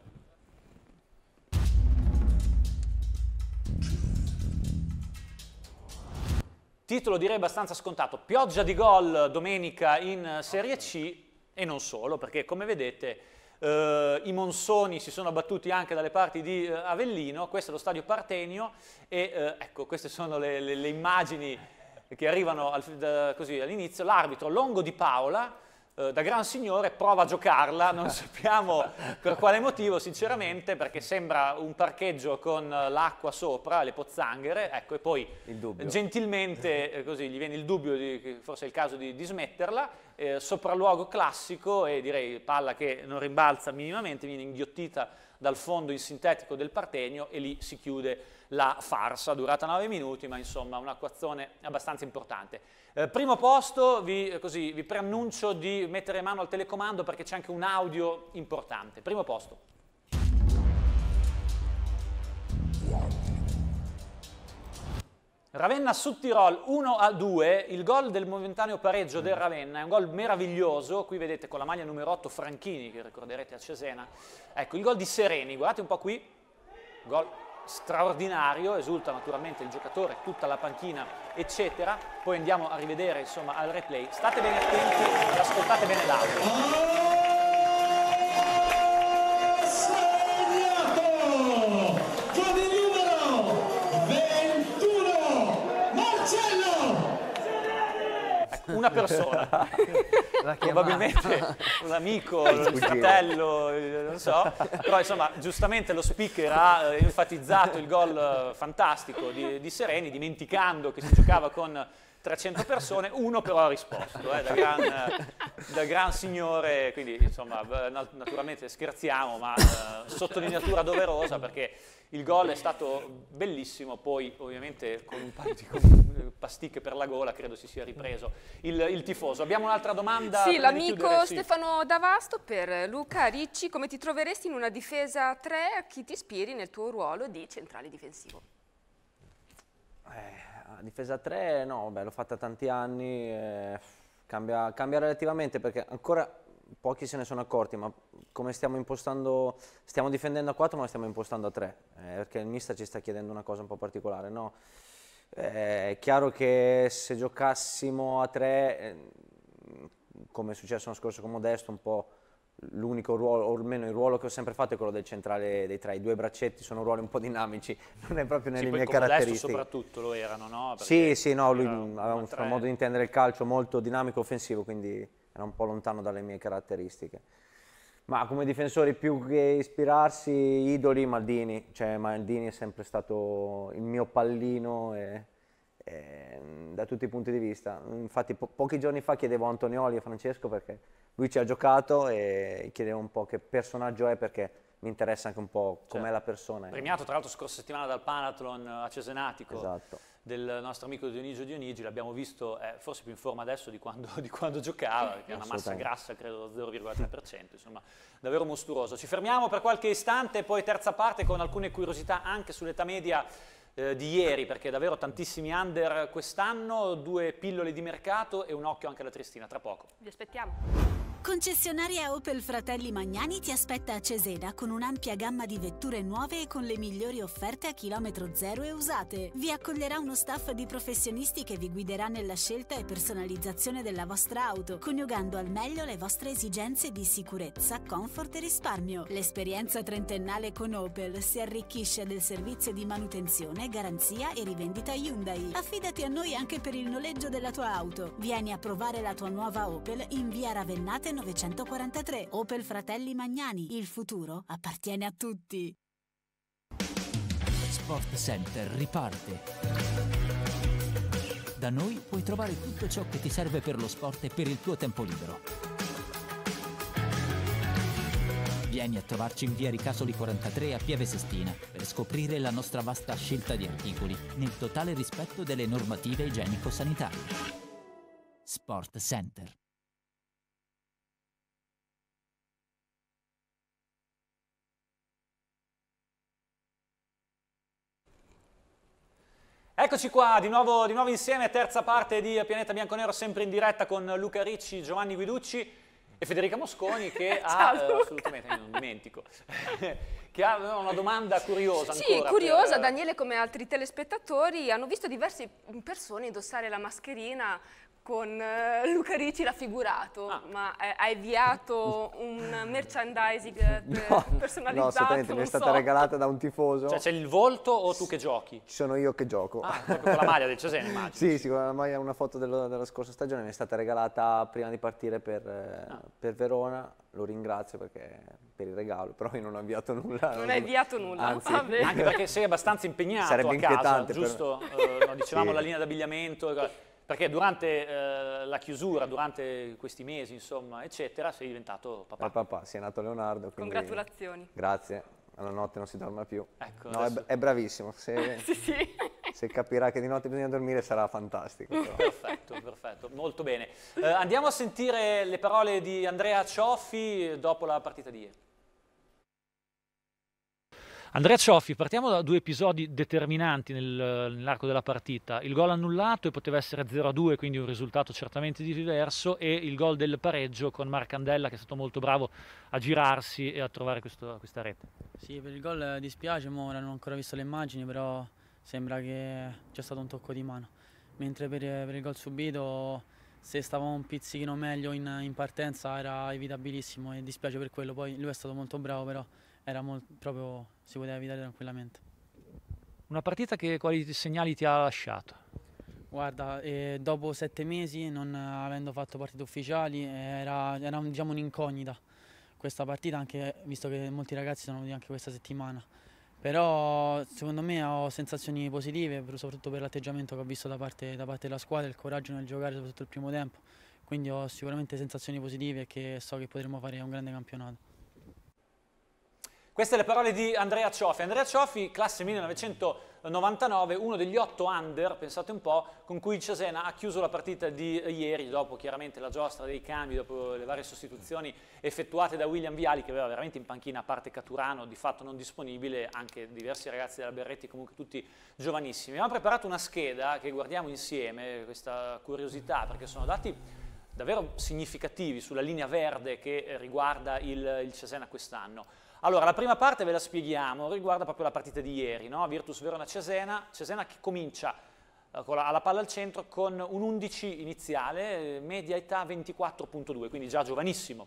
titolo direi abbastanza scontato, pioggia di gol domenica in Serie C e non solo, perché come vedete eh, i monsoni si sono abbattuti anche dalle parti di eh, Avellino, questo è lo stadio Partenio e eh, ecco queste sono le, le, le immagini che arrivano al, da, così all'inizio, l'arbitro Longo di Paola eh, da gran signore prova a giocarla, non sappiamo per quale motivo sinceramente, perché sembra un parcheggio con eh, l'acqua sopra, le pozzanghere, ecco, e poi gentilmente eh, così gli viene il dubbio di, che forse è il caso di, di smetterla, eh, sopralluogo classico e direi palla che non rimbalza minimamente, viene inghiottita dal fondo in sintetico del partenio e lì si chiude la farsa, durata 9 minuti, ma insomma un'acquazione abbastanza importante. Eh, primo posto, vi, eh, così, vi preannuncio di mettere mano al telecomando perché c'è anche un audio importante. Primo posto. Ravenna su Tirol 1 a 2, il gol del momentaneo pareggio del Ravenna è un gol meraviglioso, qui vedete con la maglia numero 8 Franchini che ricorderete a Cesena, ecco il gol di Sereni, guardate un po' qui, gol straordinario, esulta naturalmente il giocatore, tutta la panchina, eccetera. Poi andiamo a rivedere insomma al replay. State bene attenti, e ascoltate bene l'audio. una persona, probabilmente un amico, un fratello, eh, non so, però insomma giustamente lo speaker ha eh, enfatizzato il gol eh, fantastico di, di Sereni dimenticando che si giocava con 300 persone, uno però ha risposto, eh, da, gran, da, gran, signore, quindi insomma naturalmente scherziamo, ma eh, sottolineatura doverosa perché il gol è stato bellissimo, poi ovviamente con un paio di pasticche per la gola credo si sia ripreso il, il tifoso. Abbiamo un'altra domanda? Sì, l'amico Stefano Davasto per Luca Ricci, come ti troveresti in una difesa 3 a chi ti ispiri nel tuo ruolo di centrale difensivo? Eh difesa 3 no, beh, l'ho fatta tanti anni, eh, cambia, cambia relativamente perché ancora pochi se ne sono accorti, ma come stiamo impostando, stiamo difendendo a 4 ma stiamo impostando a 3, eh, perché il mister ci sta chiedendo una cosa un po' particolare, no? eh, è chiaro che se giocassimo a 3, eh, come è successo l'anno scorso con Modesto, un po' l'unico ruolo, o almeno il ruolo che ho sempre fatto è quello del centrale dei tre, i due braccetti sono ruoli un po' dinamici, non è proprio nelle sì, mie caratteristiche. soprattutto lo erano, no? Perché sì, sì, no, lui aveva un, un modo di intendere il calcio molto dinamico offensivo, quindi era un po' lontano dalle mie caratteristiche. Ma come difensori più che ispirarsi, idoli Maldini, cioè Maldini è sempre stato il mio pallino e eh, da tutti i punti di vista. Infatti po- pochi giorni fa chiedevo a Antonioli e Francesco perché lui ci ha giocato e chiedevo un po' che personaggio è perché mi interessa anche un po' com'è certo. la persona. Premiato tra l'altro scorsa settimana dal Panathlon eh, a Cesenatico. Esatto. Del nostro amico Dionigio Dionigi, l'abbiamo visto eh, forse più in forma adesso di quando, di quando giocava, perché ha una massa grassa credo 0,3%, insomma davvero mostruoso. Ci fermiamo per qualche istante, poi terza parte con alcune curiosità anche sull'età media eh, di ieri, perché davvero tantissimi under quest'anno, due pillole di mercato e un occhio anche alla Tristina, tra poco. Vi aspettiamo. Concessionaria Opel Fratelli Magnani ti aspetta a Cesena con un'ampia gamma di vetture nuove e con le migliori offerte a chilometro zero e usate. Vi accoglierà uno staff di professionisti che vi guiderà nella scelta e personalizzazione della vostra auto, coniugando al meglio le vostre esigenze di sicurezza, comfort e risparmio. L'esperienza trentennale con Opel si arricchisce del servizio di manutenzione, garanzia e rivendita Hyundai. Affidati a noi anche per il noleggio della tua auto. Vieni a provare la tua nuova Opel in via Ravennate 1943. Opel Fratelli Magnani. Il futuro appartiene a tutti. Sport Center riparte. Da noi puoi trovare tutto ciò che ti serve per lo sport e per il tuo tempo libero. Vieni a trovarci in via Ricasoli 43 a Pieve Sestina per scoprire la nostra vasta scelta di articoli nel totale rispetto delle normative igienico-sanitarie. Sport Center. Eccoci qua, di nuovo, di nuovo, insieme, terza parte di Pianeta Bianconero, sempre in diretta con Luca Ricci, Giovanni Guiducci e Federica Mosconi che ha, Ciao, eh, assolutamente, non dimentico, che ha una domanda curiosa Sì, curiosa, per... Daniele come altri telespettatori hanno visto diverse persone indossare la mascherina con eh, Luca Ricci raffigurato, ah. ma hai avviato un merchandising eh, no, personalizzato. No, assolutamente, mi è stata so. regalata da un tifoso. Cioè c'è il volto o tu che giochi? Ci Sono io che gioco. Ah, proprio con la maglia del Cesena immagino. sì, sì, con la maglia, una foto dello, della scorsa stagione mi è stata regalata prima di partire per, eh, ah. per Verona, lo ringrazio perché per il regalo, però io non ho avviato nulla. Non, non hai avviato nulla, Anzi, ah, anche perché sei abbastanza impegnato Sarebbe a casa, giusto? Per... Uh, no, dicevamo sì. la linea d'abbigliamento. Perché durante eh, la chiusura, durante questi mesi, insomma, eccetera, sei diventato papà. Ma papà, si è nato Leonardo. Quindi... Congratulazioni. Grazie, alla notte non si dorme più. Ecco, no, adesso... è, è, bravissimo. Se, sì, sì. se, capirà che di notte bisogna dormire sarà fantastico. perfetto, perfetto, molto bene. Eh, andiamo a sentire le parole di Andrea Cioffi eh, dopo la partita di ieri. Andrea Cioffi, partiamo da due episodi determinanti nel, nell'arco della partita. Il gol annullato e poteva essere 0-2, quindi un risultato certamente diverso, e il gol del pareggio con Marcandella che è stato molto bravo a girarsi e a trovare questo, questa rete. Sì, per il gol eh, dispiace, mo, non ho ancora visto le immagini, però sembra che c'è stato un tocco di mano. Mentre per, per il gol subito se stavamo un pizzichino meglio in, in, partenza era evitabilissimo e dispiace per quello, poi lui è stato molto bravo però era molto, proprio, si poteva evitare tranquillamente. Una partita che quali segnali ti ha lasciato? Guarda, eh, dopo sette mesi, non avendo fatto partite ufficiali, era, era diciamo, un'incognita questa partita, anche visto che molti ragazzi sono venuti anche questa settimana. Però secondo me ho sensazioni positive, soprattutto per l'atteggiamento che ho visto da parte, da parte, della squadra, il coraggio nel giocare, soprattutto il primo tempo. Quindi ho sicuramente sensazioni positive e che so che potremo fare un grande campionato. Queste le parole di Andrea Cioffi. Andrea Cioffi, classe 1999, uno degli otto under, pensate un po', con cui il Cesena ha chiuso la partita di ieri, dopo chiaramente la giostra dei cambi, dopo le varie sostituzioni effettuate da William Viali, che aveva veramente in panchina, a parte Caturano, di fatto non disponibile, anche diversi ragazzi della Berretti, comunque tutti giovanissimi. Abbiamo preparato una scheda che guardiamo insieme, questa curiosità, perché sono dati davvero significativi sulla linea verde che riguarda il, il Cesena quest'anno. Allora, la prima parte ve la spieghiamo, riguarda proprio la partita di ieri, no? Virtus Verona-Cesena, Cesena che comincia eh, alla palla al centro con un 11 iniziale, eh, media età 24.2, quindi già giovanissimo,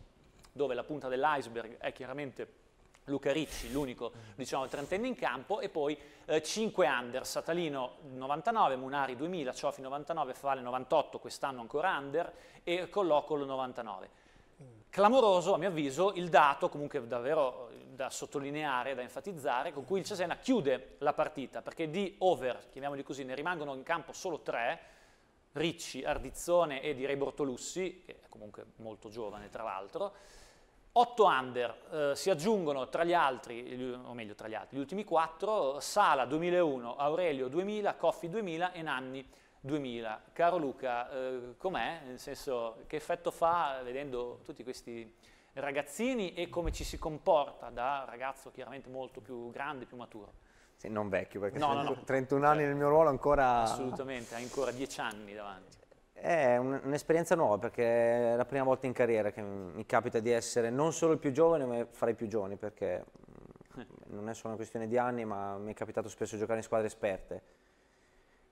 dove la punta dell'iceberg è chiaramente Luca Ricci, l'unico diciamo, trentenne in campo, e poi eh, 5 under, Satalino 99, Munari 2000, Ciofi 99, Favale 98, quest'anno ancora under, e Collocolo 99. Clamoroso, a mio avviso, il dato comunque davvero da sottolineare, da enfatizzare, con cui il Cesena chiude la partita, perché di over, chiamiamoli così, ne rimangono in campo solo tre, Ricci, Ardizzone e direi Bortolussi, che è comunque molto giovane tra l'altro, otto under, eh, si aggiungono tra gli altri, o meglio tra gli altri, gli ultimi 4, Sala 2001, Aurelio 2000, Coffi 2000 e Nanni 2000. Caro Luca, eh, com'è? Nel senso, che effetto fa vedendo tutti questi ragazzini e come ci si comporta da ragazzo chiaramente molto più grande, più maturo. Sì, non vecchio, perché no, no, no. 31 anni nel mio ruolo ancora... Assolutamente, hai ancora 10 anni davanti. È un'esperienza nuova perché è la prima volta in carriera che mi capita di essere non solo il più giovane, ma fra i più giovani, perché eh. non è solo una questione di anni, ma mi è capitato spesso di giocare in squadre esperte.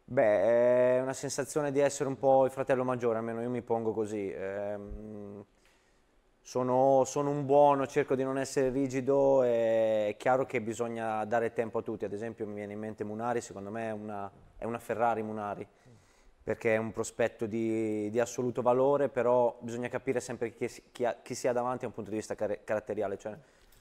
Beh, è una sensazione di essere un po' il fratello maggiore, almeno io mi pongo così. Ehm, sono, sono, un buono, cerco di non essere rigido, è chiaro che bisogna dare tempo a tutti, ad esempio mi viene in mente Munari, secondo me è una, è una Ferrari Munari, perché è un prospetto di, di assoluto valore, però bisogna capire sempre chi, chi, chi sia davanti da un punto di vista car- caratteriale, cioè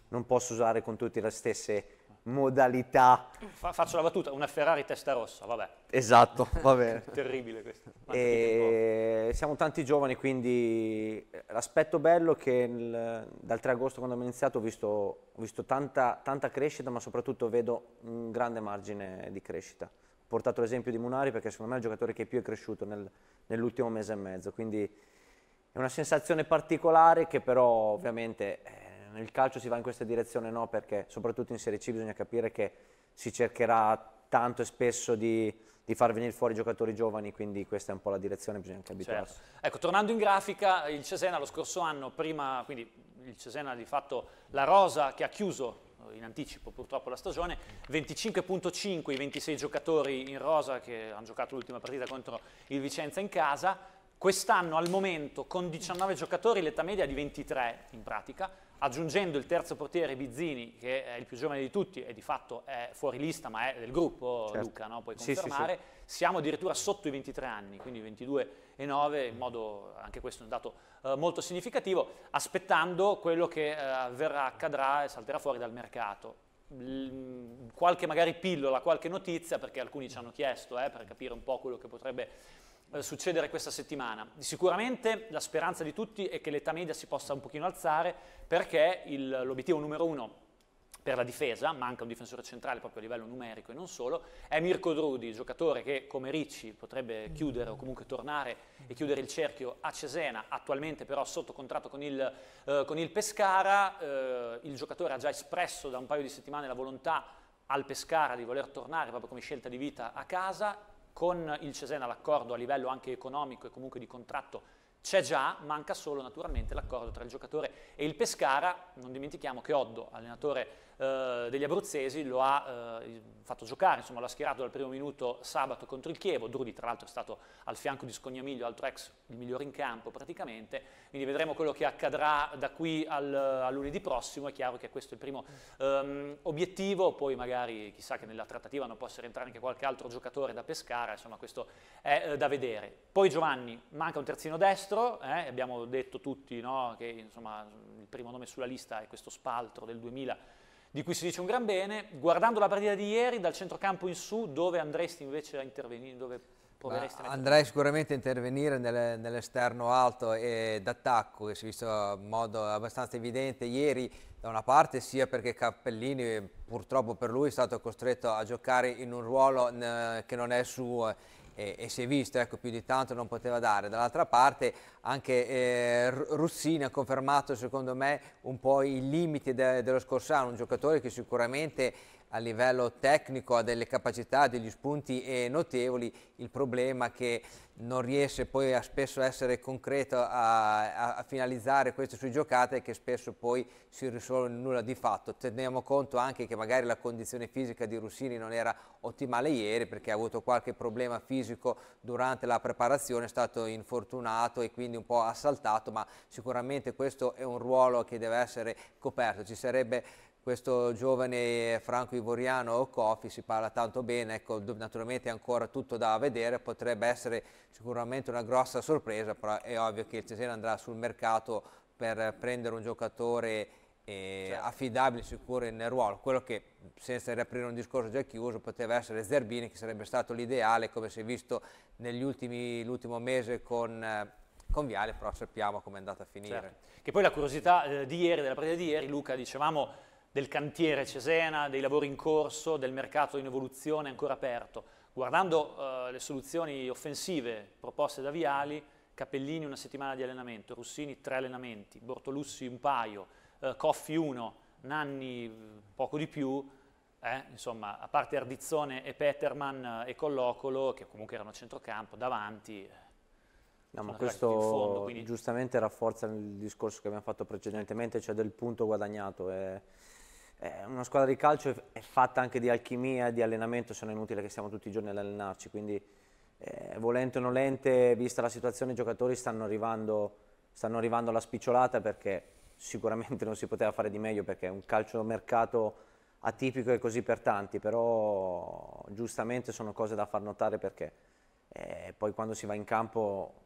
non posso usare con tutti le stesse modalità. Fa, faccio la battuta, una Ferrari testa rossa, vabbè. Esatto, va bene. Terribile questo. E... Siamo tanti giovani, quindi eh, l'aspetto bello è che il, dal 3 agosto quando abbiamo iniziato ho visto, ho visto tanta, tanta, crescita, ma soprattutto vedo un grande margine di crescita. Ho portato l'esempio di Munari perché secondo me è il giocatore che più è cresciuto nel, nell'ultimo mese e mezzo, quindi è una sensazione particolare che però ovviamente... Eh, nel calcio si va in questa direzione no, perché soprattutto in Serie C bisogna capire che si cercherà tanto e spesso di, di, far venire fuori giocatori giovani, quindi questa è un po' la direzione, bisogna anche certo. abituarsi. Certo. Ecco, tornando in grafica, il Cesena lo scorso anno, prima, quindi il Cesena di fatto la rosa che ha chiuso eh, in anticipo purtroppo la stagione, 25.5 i 26 giocatori in rosa che hanno giocato l'ultima partita contro il Vicenza in casa, quest'anno al momento con 19 giocatori l'età media è di 23 in pratica, aggiungendo il terzo portiere Bizzini, che è il più giovane di tutti e di fatto è fuori lista, ma è del gruppo certo. Luca, no? puoi confermare, sì, sì, sì. siamo addirittura sotto i 23 anni, quindi 22 e 9, in modo, anche questo è un dato eh, molto significativo, aspettando quello che eh, avverrà, accadrà e salterà fuori dal mercato. qualche magari pillola, qualche notizia, perché alcuni ci hanno chiesto eh, per capire un po' quello che potrebbe eh, succedere questa settimana. Sicuramente la speranza di tutti è che l'età media si possa un pochino alzare perché il, l'obiettivo numero uno per la difesa, manca un difensore centrale proprio a livello numerico e non solo, è Mirko Drudi, giocatore che come Ricci potrebbe chiudere o comunque tornare e chiudere il cerchio a Cesena, attualmente però sotto contratto con il, eh, con il Pescara, eh, il giocatore ha già espresso da un paio di settimane la volontà al Pescara di voler tornare proprio come scelta di vita a casa con il Cesena l'accordo a livello anche economico e comunque di contratto c'è già, manca solo naturalmente l'accordo tra il giocatore e il Pescara, non dimentichiamo che Oddo, allenatore eh, degli abruzzesi lo ha eh, fatto giocare, insomma l'ha schierato dal primo minuto sabato contro il Chievo, Drudi tra l'altro è stato al fianco di Scognamiglio, altro ex il migliore in campo praticamente, quindi vedremo quello che accadrà da qui al, a lunedì prossimo, è chiaro che questo è il primo ehm, obiettivo, poi magari chissà che nella trattativa non possa rientrare anche qualche altro giocatore da pescare, insomma questo è eh, da vedere. Poi Giovanni, manca un terzino destro, eh, abbiamo detto tutti no, che insomma, il primo nome sulla lista è questo Spaltro del 2000, di cui si dice un gran bene, guardando la partita di ieri dal centrocampo in su, dove andresti invece a intervenire? Dove proveresti a andrei sicuramente a intervenire nelle, nell'esterno alto e d'attacco, che si è visto in modo abbastanza evidente ieri da una parte sia perché Cappellini purtroppo per lui è stato costretto a giocare in un ruolo eh, che non è il suo e, e si è visto, ecco, più di tanto non poteva dare. Dall'altra parte anche eh, Ruzzini ha confermato secondo me un po' i limiti de dello scorso anno, un giocatore che sicuramente a livello tecnico ha delle capacità, degli spunti notevoli, il problema è che non riesce poi a spesso essere concreto a, a finalizzare queste sue giocate che spesso poi si risolvono in nulla di fatto. Teniamo conto anche che magari la condizione fisica di Rossini non era ottimale ieri perché ha avuto qualche problema fisico durante la preparazione, è stato infortunato e quindi un po' assaltato, ma sicuramente questo è un ruolo che deve essere coperto. Ci sarebbe questo giovane franco ivoriano Okofi si parla tanto bene, ecco, naturalmente è ancora tutto da vedere, potrebbe essere sicuramente una grossa sorpresa, però è ovvio che il Cesena andrà sul mercato per prendere un giocatore eh, certo. affidabile, sicuro nel ruolo, quello che senza riaprire un discorso già chiuso poteva essere Zerbini che sarebbe stato l'ideale come si è visto nell'ultimo mese con... Eh, con Viale, però sappiamo come è andata a finire. Certo. Che poi la curiosità eh, di ieri, della partita di ieri, Luca, dicevamo del cantiere Cesena, dei lavori in corso, del mercato in evoluzione ancora aperto. Guardando eh, le soluzioni offensive proposte da Viali, Capellini una settimana di allenamento, Russini tre allenamenti, Bortolussi un paio, eh, Coffi uno, Nanni mm, poco di più, eh, insomma, a parte Ardizzone e Peterman eh, e Collocolo, che comunque erano a centrocampo, davanti. Eh, no, ma questo fondo, quindi... giustamente rafforza il discorso che abbiamo fatto precedentemente, cioè del punto guadagnato. Eh eh, una squadra di calcio è fatta anche di alchimia, di allenamento, se non è inutile che stiamo tutti i giorni ad allenarci, quindi eh, volente o nolente, vista la situazione, i giocatori stanno arrivando, stanno arrivando alla spicciolata perché sicuramente non si poteva fare di meglio perché è un calcio mercato atipico e così per tanti, però giustamente sono cose da far notare perché eh, poi quando si va in campo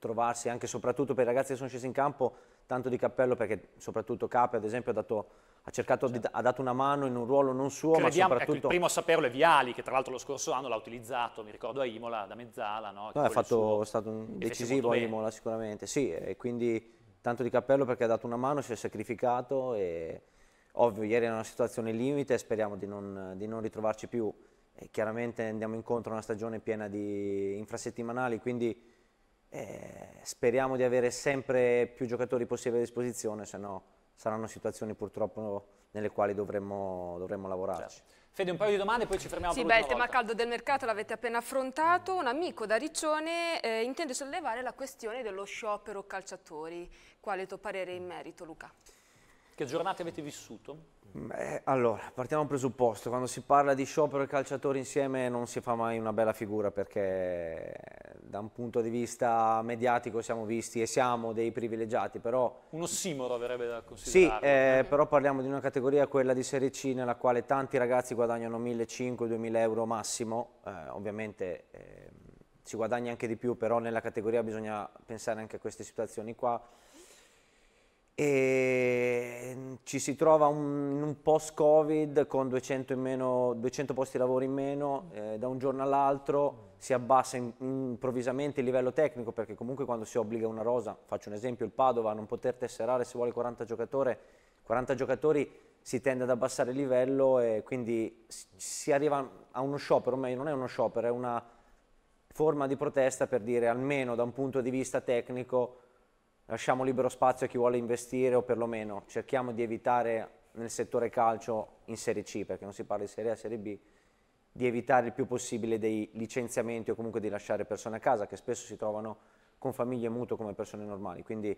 trovarsi anche soprattutto per i ragazzi che sono scesi in campo tanto di cappello perché soprattutto Cape ad esempio ha dato ha cercato, certo. di, ha dato una mano in un ruolo non suo, Crediamo, ma soprattutto... Ecco, il primo a saperlo è Viali, che tra l'altro lo scorso anno l'ha utilizzato, mi ricordo a Imola, da mezzala, no? no è, fatto, suo... è, stato un decisivo a Imola sicuramente, sì, e quindi tanto di cappello perché ha dato una mano, si è sacrificato e ovvio ieri era una situazione limite, speriamo di non, di non ritrovarci più. E chiaramente andiamo incontro a una stagione piena di infrasettimanali, quindi eh, speriamo di avere sempre più giocatori possibili a disposizione, se no saranno situazioni purtroppo nelle quali dovremmo, dovremmo lavorarci. Certo. Fede, un paio di domande e poi ci fermiamo sì, per Sì, beh, il tema volta. caldo del mercato l'avete appena affrontato. Un amico da Riccione eh, intende sollevare la questione dello sciopero calciatori. Quale è il tuo parere in merito, Luca? Che giornate avete vissuto? Beh, allora, partiamo dal presupposto. Quando si parla di sciopero e calciatori insieme non si fa mai una bella figura perché da un punto di vista mediatico siamo visti e siamo dei privilegiati, però... Un ossimoro verrebbe da considerare. Sì, eh, però parliamo di una categoria, quella di Serie C, nella quale tanti ragazzi guadagnano 1.500-2.000 euro massimo. Eh, ovviamente eh, si guadagna anche di più, però nella categoria bisogna pensare anche a queste situazioni qua e mm, ci si trova in un post-covid con 200, meno, 200, posti di lavoro in meno, eh, da un giorno all'altro si abbassa in, improvvisamente il livello tecnico perché comunque quando si obbliga una rosa, faccio un esempio, il Padova, a non poter tesserare se vuole 40 giocatori, 40 giocatori si tende ad abbassare il livello e quindi si arriva a uno sciopero, o meglio non è uno sciopero, è una forma di protesta per dire almeno da un punto di vista tecnico lasciamo libero spazio a chi vuole investire o perlomeno cerchiamo di evitare nel settore calcio in Serie C, perché non si parla di Serie A, Serie B, di evitare il più possibile dei licenziamenti o comunque di lasciare persone a casa che spesso si trovano con famiglie mutuo come persone normali. Quindi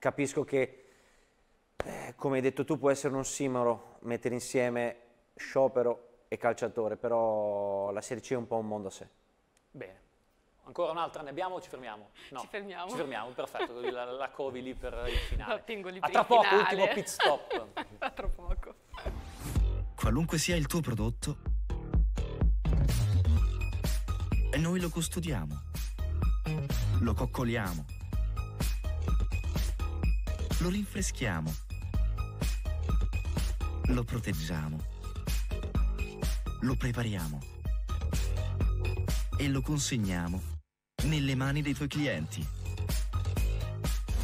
capisco che, eh, come hai detto tu, può essere un simoro mettere insieme sciopero e calciatore, però la Serie C è un po' un mondo a sé. Bene. Ancora un'altra, ne abbiamo o ci fermiamo? No, ci fermiamo. Ci fermiamo, perfetto, la, la covi lì per il finale. La lì A tra poco, finale. ultimo pit stop. A tra poco. Qualunque sia il tuo prodotto, noi lo custodiamo, lo coccoliamo, lo rinfreschiamo, lo proteggiamo, lo prepariamo e lo consegniamo nelle mani dei tuoi clienti.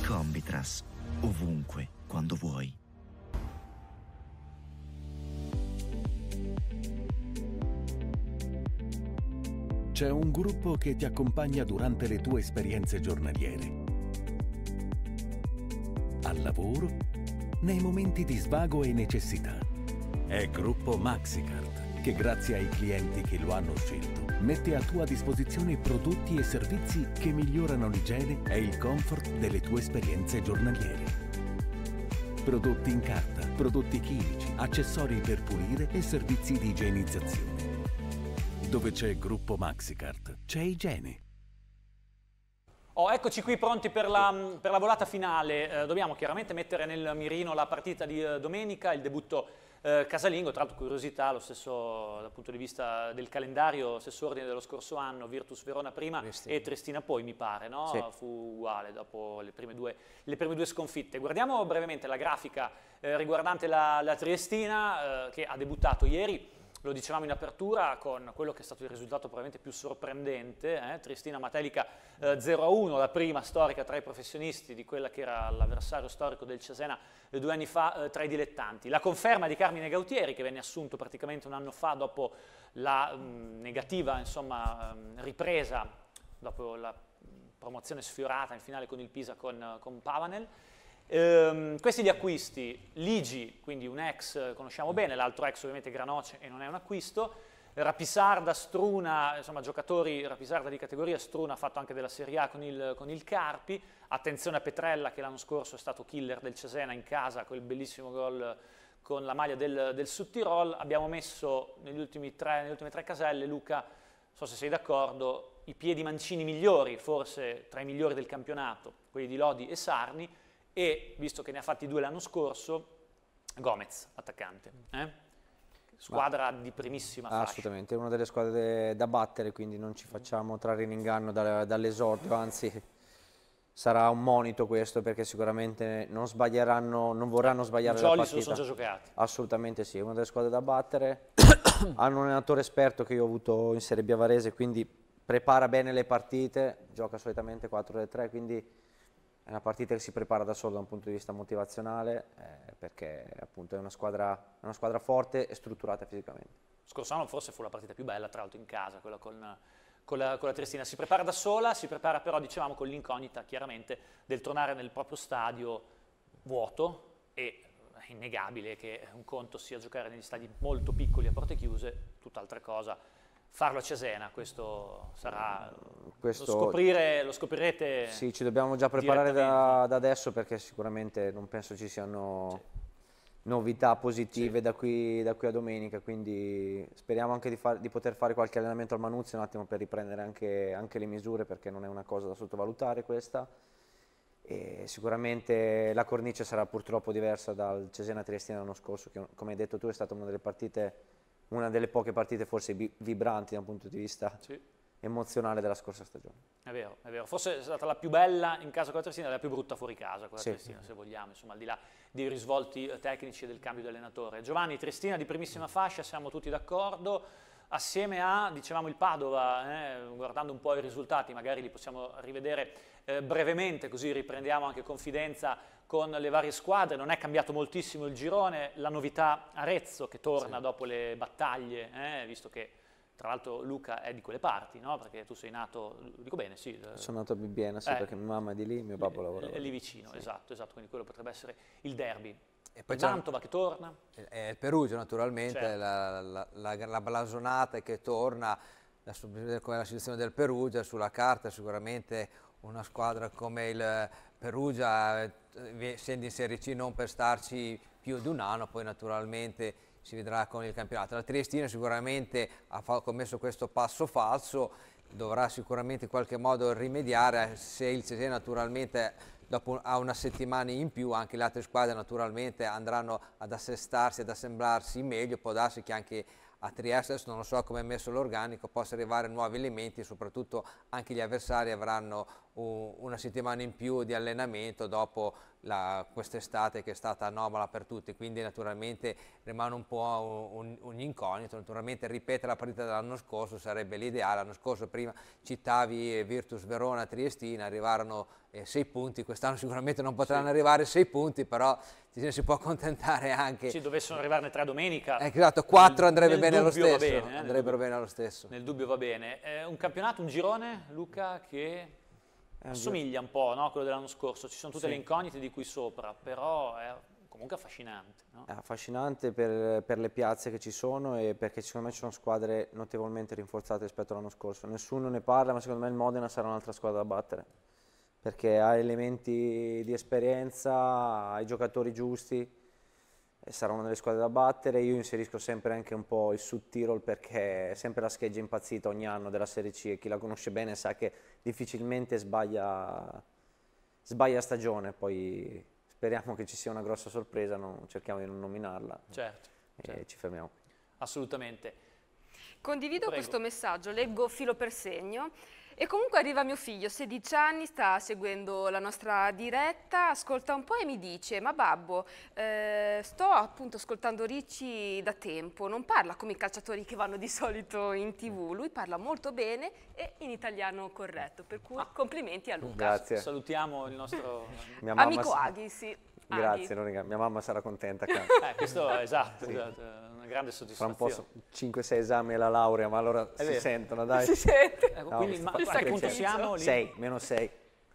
Combitras, ovunque, quando vuoi. C'è un gruppo che ti accompagna durante le tue esperienze giornaliere. Al lavoro, nei momenti di svago e necessità. È Gruppo MaxiCard anche grazie ai clienti che lo hanno scelto, mette a tua disposizione prodotti e servizi che migliorano l'igiene e il comfort delle tue esperienze giornaliere. Prodotti in carta, prodotti chimici, accessori per pulire e servizi di igienizzazione. Dove c'è gruppo Maxicart, c'è igiene. Oh, eccoci qui pronti per la, per la volata finale. Eh, dobbiamo chiaramente mettere nel mirino la partita di eh, domenica, il debutto eh, casalingo, tra l'altro curiosità, lo stesso dal punto di vista del calendario, stesso ordine dello scorso anno, Virtus Verona prima Tristina. e Tristina poi mi pare, no? sì. fu uguale dopo le prime, due, le prime, due, sconfitte. Guardiamo brevemente la grafica eh, riguardante la, la Triestina eh, che ha debuttato ieri lo dicevamo in apertura con quello che è stato il risultato probabilmente più sorprendente, eh? Tristina Matelica eh, 0-1, la prima storica tra i professionisti di quella che era l'avversario storico del Cesena eh, due anni fa eh, tra i dilettanti. La conferma di Carmine Gautieri che venne assunto praticamente un anno fa dopo la mh, mm, negativa insomma, mh, mm, ripresa, dopo la mm, promozione sfiorata in finale con il Pisa con, eh, con Pavanel. Ehm, questi gli acquisti, Ligi, quindi un ex, eh, conosciamo bene, l'altro ex ovviamente Granoce e non è un acquisto, Rapisarda, Struna, insomma giocatori Rapisarda di categoria, Struna ha fatto anche della Serie A con il, con il, Carpi, attenzione a Petrella che l'anno scorso è stato killer del Cesena in casa, quel bellissimo gol con la maglia del, del Sud Tirol, abbiamo messo tre, nelle ultime tre caselle, Luca, so se sei d'accordo, i piedi mancini migliori, forse tra i migliori del campionato, quelli di Lodi e Sarni, e, visto che ne ha fatti due l'anno scorso, Gomez, attaccante. Eh? Squadra Ma, di primissima fascia. Assolutamente, è una delle squadre da battere, quindi non ci facciamo trarre in inganno dall'esordio, anzi sarà un monito questo perché sicuramente non sbaglieranno, non vorranno sbagliare Jolly la partita. sono già giocati. Assolutamente sì, è una delle squadre da battere. Hanno un allenatore esperto che io ho avuto in Serie B Avarese, quindi prepara bene le partite, gioca solitamente 4 3, quindi è una partita che si prepara da solo da un punto di vista motivazionale eh, perché appunto è una squadra, una squadra forte e strutturata fisicamente. Scorso anno forse fu la partita più bella, tra l'altro in casa, quella con, con la, con la Triestina. Si prepara da sola, si prepara però dicevamo con l'incognita chiaramente del tornare nel proprio stadio vuoto e è eh, innegabile che un conto sia giocare negli stadi molto piccoli a porte chiuse, tutt'altra cosa farlo a Cesena, questo sarà, questo, lo, scoprire, lo, scoprirete Sì, ci dobbiamo già preparare da, da, adesso perché sicuramente non penso ci siano sì. novità positive sì. da, qui, da, qui, a domenica, quindi speriamo anche di, far, di, poter fare qualche allenamento al Manuzio un attimo per riprendere anche, anche le misure perché non è una cosa da sottovalutare questa. E sicuramente la cornice sarà purtroppo diversa dal Cesena-Triestina l'anno scorso che come hai detto tu è stata una delle partite una delle poche partite forse vibranti da un punto di vista sì. emozionale della scorsa stagione. È vero, è vero. Forse è stata la più bella in casa con la Triestina, la più brutta fuori casa con la sì. Triestina, se vogliamo, insomma, al di là dei risvolti eh, tecnici e del cambio di allenatore. Giovanni, Triestina di primissima fascia, siamo tutti d'accordo. Assieme a, dicevamo, il Padova, eh, guardando un po' i risultati, magari li possiamo rivedere eh, brevemente, così riprendiamo anche confidenza con le varie squadre, non è cambiato moltissimo il girone, la novità Arezzo che torna sì. dopo le battaglie, eh, visto che tra l'altro Luca è di quelle parti, no? Perché tu sei nato, dico bene, sì. Eh. Sono nato a Bibbiena, sì, eh, perché mia mamma è di lì, mio papà lavora. È eh, lì vicino, sì. esatto, esatto, quindi quello potrebbe essere il derby. E poi Mantova che torna. È il Perugia naturalmente, certo. la, la, la, la, blasonata che torna, la, come la situazione del Perugia sulla carta sicuramente una squadra come il Perugia essendo eh, in Serie C non per starci più di un anno, poi naturalmente si vedrà con il campionato. La Triestina sicuramente ha commesso questo passo falso, dovrà sicuramente in qualche modo rimediare se il Cesena naturalmente dopo a una settimana in più anche le altre squadre naturalmente andranno ad assestarsi, ad assemblarsi meglio, può darsi che anche a Trieste, adesso non so come è messo l'organico, possa arrivare nuovi elementi soprattutto anche gli avversari avranno una settimana in più di allenamento dopo quest'estate che è stata anomala per tutti, quindi naturalmente rimane un po' un, un incognito, naturalmente ripetere la partita dell'anno scorso sarebbe l'ideale, l'anno scorso prima citavi Virtus Verona Triestina, arrivarono 6 eh, punti, quest'anno sicuramente non potranno sì. arrivare sei punti, però ci si può accontentare anche... Se dovessero arrivarne tre domenica. Eh, esatto, quattro andrebbe bene lo stesso, bene, eh, andrebbero bene lo stesso. Nel dubbio va bene. Eh, un campionato, un girone, Luca, che Assomiglia un po' no, a quello dell'anno scorso, ci sono tutte sì. le incognite di qui sopra, però è comunque affascinante. No? È affascinante per, per, le piazze che ci sono e perché secondo me ci sono squadre notevolmente rinforzate rispetto all'anno scorso. Nessuno ne parla, ma secondo me il Modena sarà un'altra squadra da battere, perché ha elementi di esperienza, ha i giocatori giusti sarà una delle squadre da battere. Io inserisco sempre anche un po' il Sud Tirol perché è sempre la scheggia impazzita ogni anno della Serie C e chi la conosce bene sa che difficilmente sbaglia, sbaglia stagione. Poi speriamo che ci sia una grossa sorpresa, no, cerchiamo di non nominarla certo, e certo. ci fermiamo. Assolutamente. Condivido Prego. questo messaggio, leggo filo per segno. E comunque arriva mio figlio, 16 anni, sta seguendo la nostra diretta, ascolta un po' e mi dice, ma babbo, eh, sto appunto ascoltando Ricci da tempo, non parla come i calciatori che vanno di solito in tv, lui parla molto bene e in italiano corretto, per cui ah. complimenti a Luca. Grazie. Salutiamo il nostro amico Aghi, sì. Grazie, Aghi. mia mamma sarà contenta. Che... eh, questo esatto, sì. esatto una grande soddisfazione. Fra un po' 5-6 esami e la laurea, ma allora si sentono, dai. Si sente. Ecco, no, quindi, ma, a che punto siamo? 6, meno 6.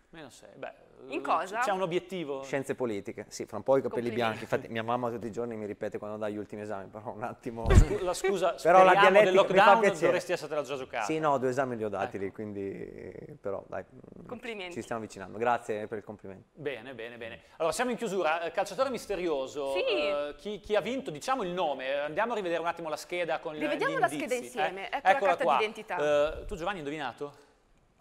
Meno 6, beh. Eh, in cosa? C'è un obiettivo? Scienze politiche, sì, fra un po' i capelli bianchi. Infatti mia mamma tutti i giorni mi ripete quando dà gli ultimi esami, però un attimo... La scusa, però la dialettica lockdown mi fa dovresti essertela già giocata. Sì, no, due esami li ho dati ecco. lì, quindi però dai. Complimenti. Ci stiamo avvicinando, grazie per il complimento. Bene, bene, bene. Allora siamo in chiusura, eh, calciatore misterioso, sì. eh, chi, chi, ha vinto, diciamo il nome, eh, andiamo a rivedere un attimo la scheda con Rivediamo gli indizi. Rivediamo ecco la scheda insieme, eh? ecco Eccola la carta d'identità. Uh, tu Giovanni hai indovinato?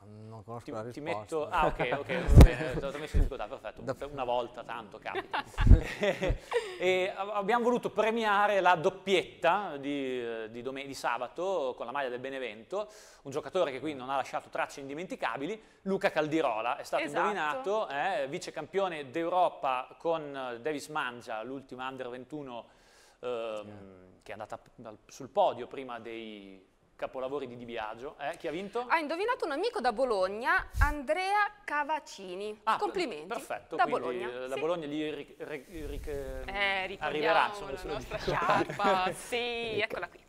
Non conosco ti, la risposta. Ti metto, ah ok, ok, va bene, ti messo in difficoltà, perfetto, da... una volta tanto capita. e abbiamo voluto premiare la doppietta di, eh, di, di, sabato con la maglia del Benevento, un giocatore che qui non ha lasciato tracce indimenticabili, Luca Caldirola, è stato esatto. indovinato, eh, vice campione d'Europa con Davis Mangia, l'ultima Under 21 ehm, yeah. che è andata sul podio prima dei capolavori di Di Biagio. Eh? Chi ha vinto? Ha indovinato un amico da Bologna, Andrea Cavacini. Ah, Complimenti. Perfetto, da Bologna. Eh, la sì. Bologna gli ric, ric, eh, eh arriverà. Sono la nostra sciarpa, sì, Ricca. Ecco. eccola qui.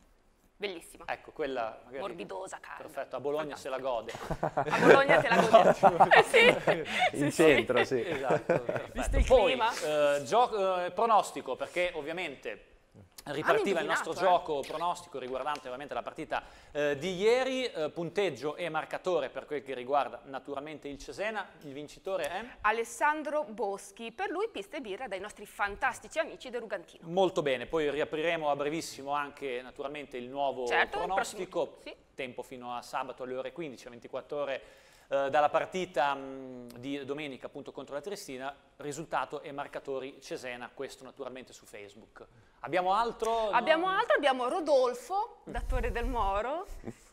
Bellissima. Ecco, quella magari... Morbidosa, cara. Perfetto, a Bologna Fantastico. se la gode. A Bologna se la gode. eh, sì. In sì, centro, sì. sì. Esatto, Visto il Poi, clima. Eh, eh pronostico, perché ovviamente Ripartiva il nostro eh? gioco pronostico riguardante ovviamente la partita eh, di ieri, eh, punteggio e marcatore per quel che riguarda naturalmente il Cesena, il vincitore è? Alessandro Boschi, per lui pista e birra dai nostri fantastici amici del Rugantino. Molto bene, poi riapriremo a brevissimo anche naturalmente il nuovo certo, pronostico, il prossimo... sì. tempo fino a sabato alle ore 15, 24 ore eh, dalla partita mh, mm, di domenica appunto contro la Triestina, risultato e marcatori Cesena, questo naturalmente su Facebook. Abbiamo altro? Abbiamo no? altro, abbiamo Rodolfo, datore del Moro,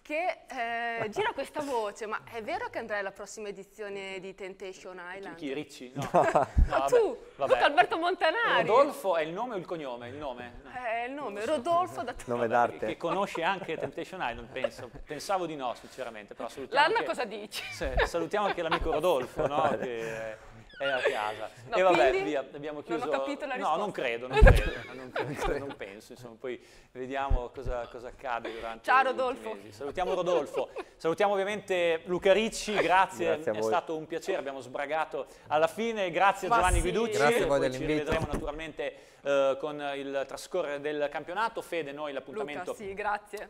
che eh, gira questa voce, ma è vero che andrai alla prossima edizione di Temptation Island? Chi, chi Ricci? No. Ah, no. vabbè, tu, vabbè. tu Alberto Montanari. Rodolfo è il nome o il cognome? Il nome? No. Eh, è il nome, so. Rodolfo da Nome d'arte. Che conosce anche Temptation Island, penso. Pensavo di no, sinceramente, però salutiamo L'Anna cosa dici? Se, salutiamo anche l'amico Rodolfo, no? Che, è a casa. No, e vabbè, via, abbiamo chiuso. Non ho capito la risposta. No, non credo, non credo, non, credo, non penso, insomma, poi vediamo cosa, cosa accade durante Ciao Rodolfo. Mesi. Salutiamo Rodolfo, salutiamo ovviamente Luca Ricci, grazie, grazie è stato un piacere, abbiamo sbragato alla fine, grazie a Giovanni sì. Guiducci, grazie a voi ci rivedremo naturalmente eh, con il trascorrere del campionato. Fede, noi l'appuntamento sì,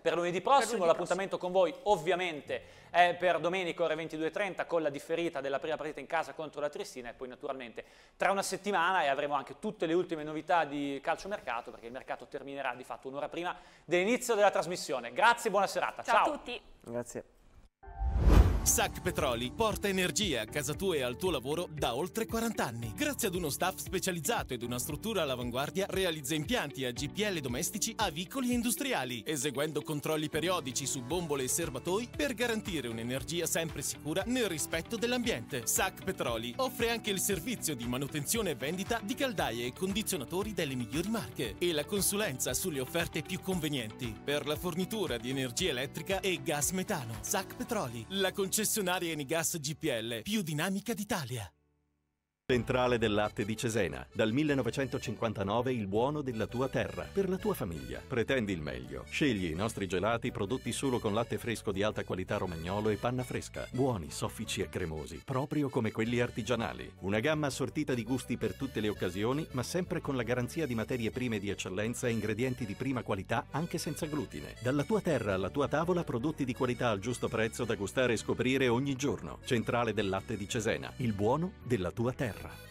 per lunedì prossimo, l'appuntamento con voi ovviamente è per domenica ore 22.30 con la differita della prima partita in casa contro la Triestina e poi naturalmente tra una settimana e avremo anche tutte le ultime novità di calciomercato perché il mercato terminerà di fatto un'ora prima dell'inizio della trasmissione. Grazie, e buona serata. Ciao, Ciao. a tutti. Grazie. SAC Petroli porta energia a casa tua e al tuo lavoro da oltre 40 anni. Grazie ad uno staff specializzato ed una struttura all'avanguardia, realizza impianti a GPL domestici a vicoli industriali, eseguendo controlli periodici su bombole e serbatoi per garantire un'energia sempre sicura nel rispetto dell'ambiente. SAC Petroli offre anche il servizio di manutenzione e vendita di caldaie e condizionatori delle migliori marche e la consulenza sulle offerte più convenienti per la fornitura di energia elettrica e gas metano. SAC Petroli, la concessione Concessionaria Enigas GPL, più dinamica d'Italia. Centrale del latte di Cesena. Dal 1959 il buono della tua terra, per la tua famiglia. Pretendi il meglio. Scegli i nostri gelati prodotti solo con latte fresco di alta qualità romagnolo e panna fresca. Buoni, soffici e cremosi, proprio come quelli artigianali. Una gamma assortita di gusti per tutte le occasioni, ma sempre con la garanzia di materie prime di eccellenza e ingredienti di prima qualità anche senza glutine. Dalla tua terra alla tua tavola prodotti di qualità al giusto prezzo da gustare e scoprire ogni giorno. Centrale del latte di Cesena. Il buono della tua terra. Guerra.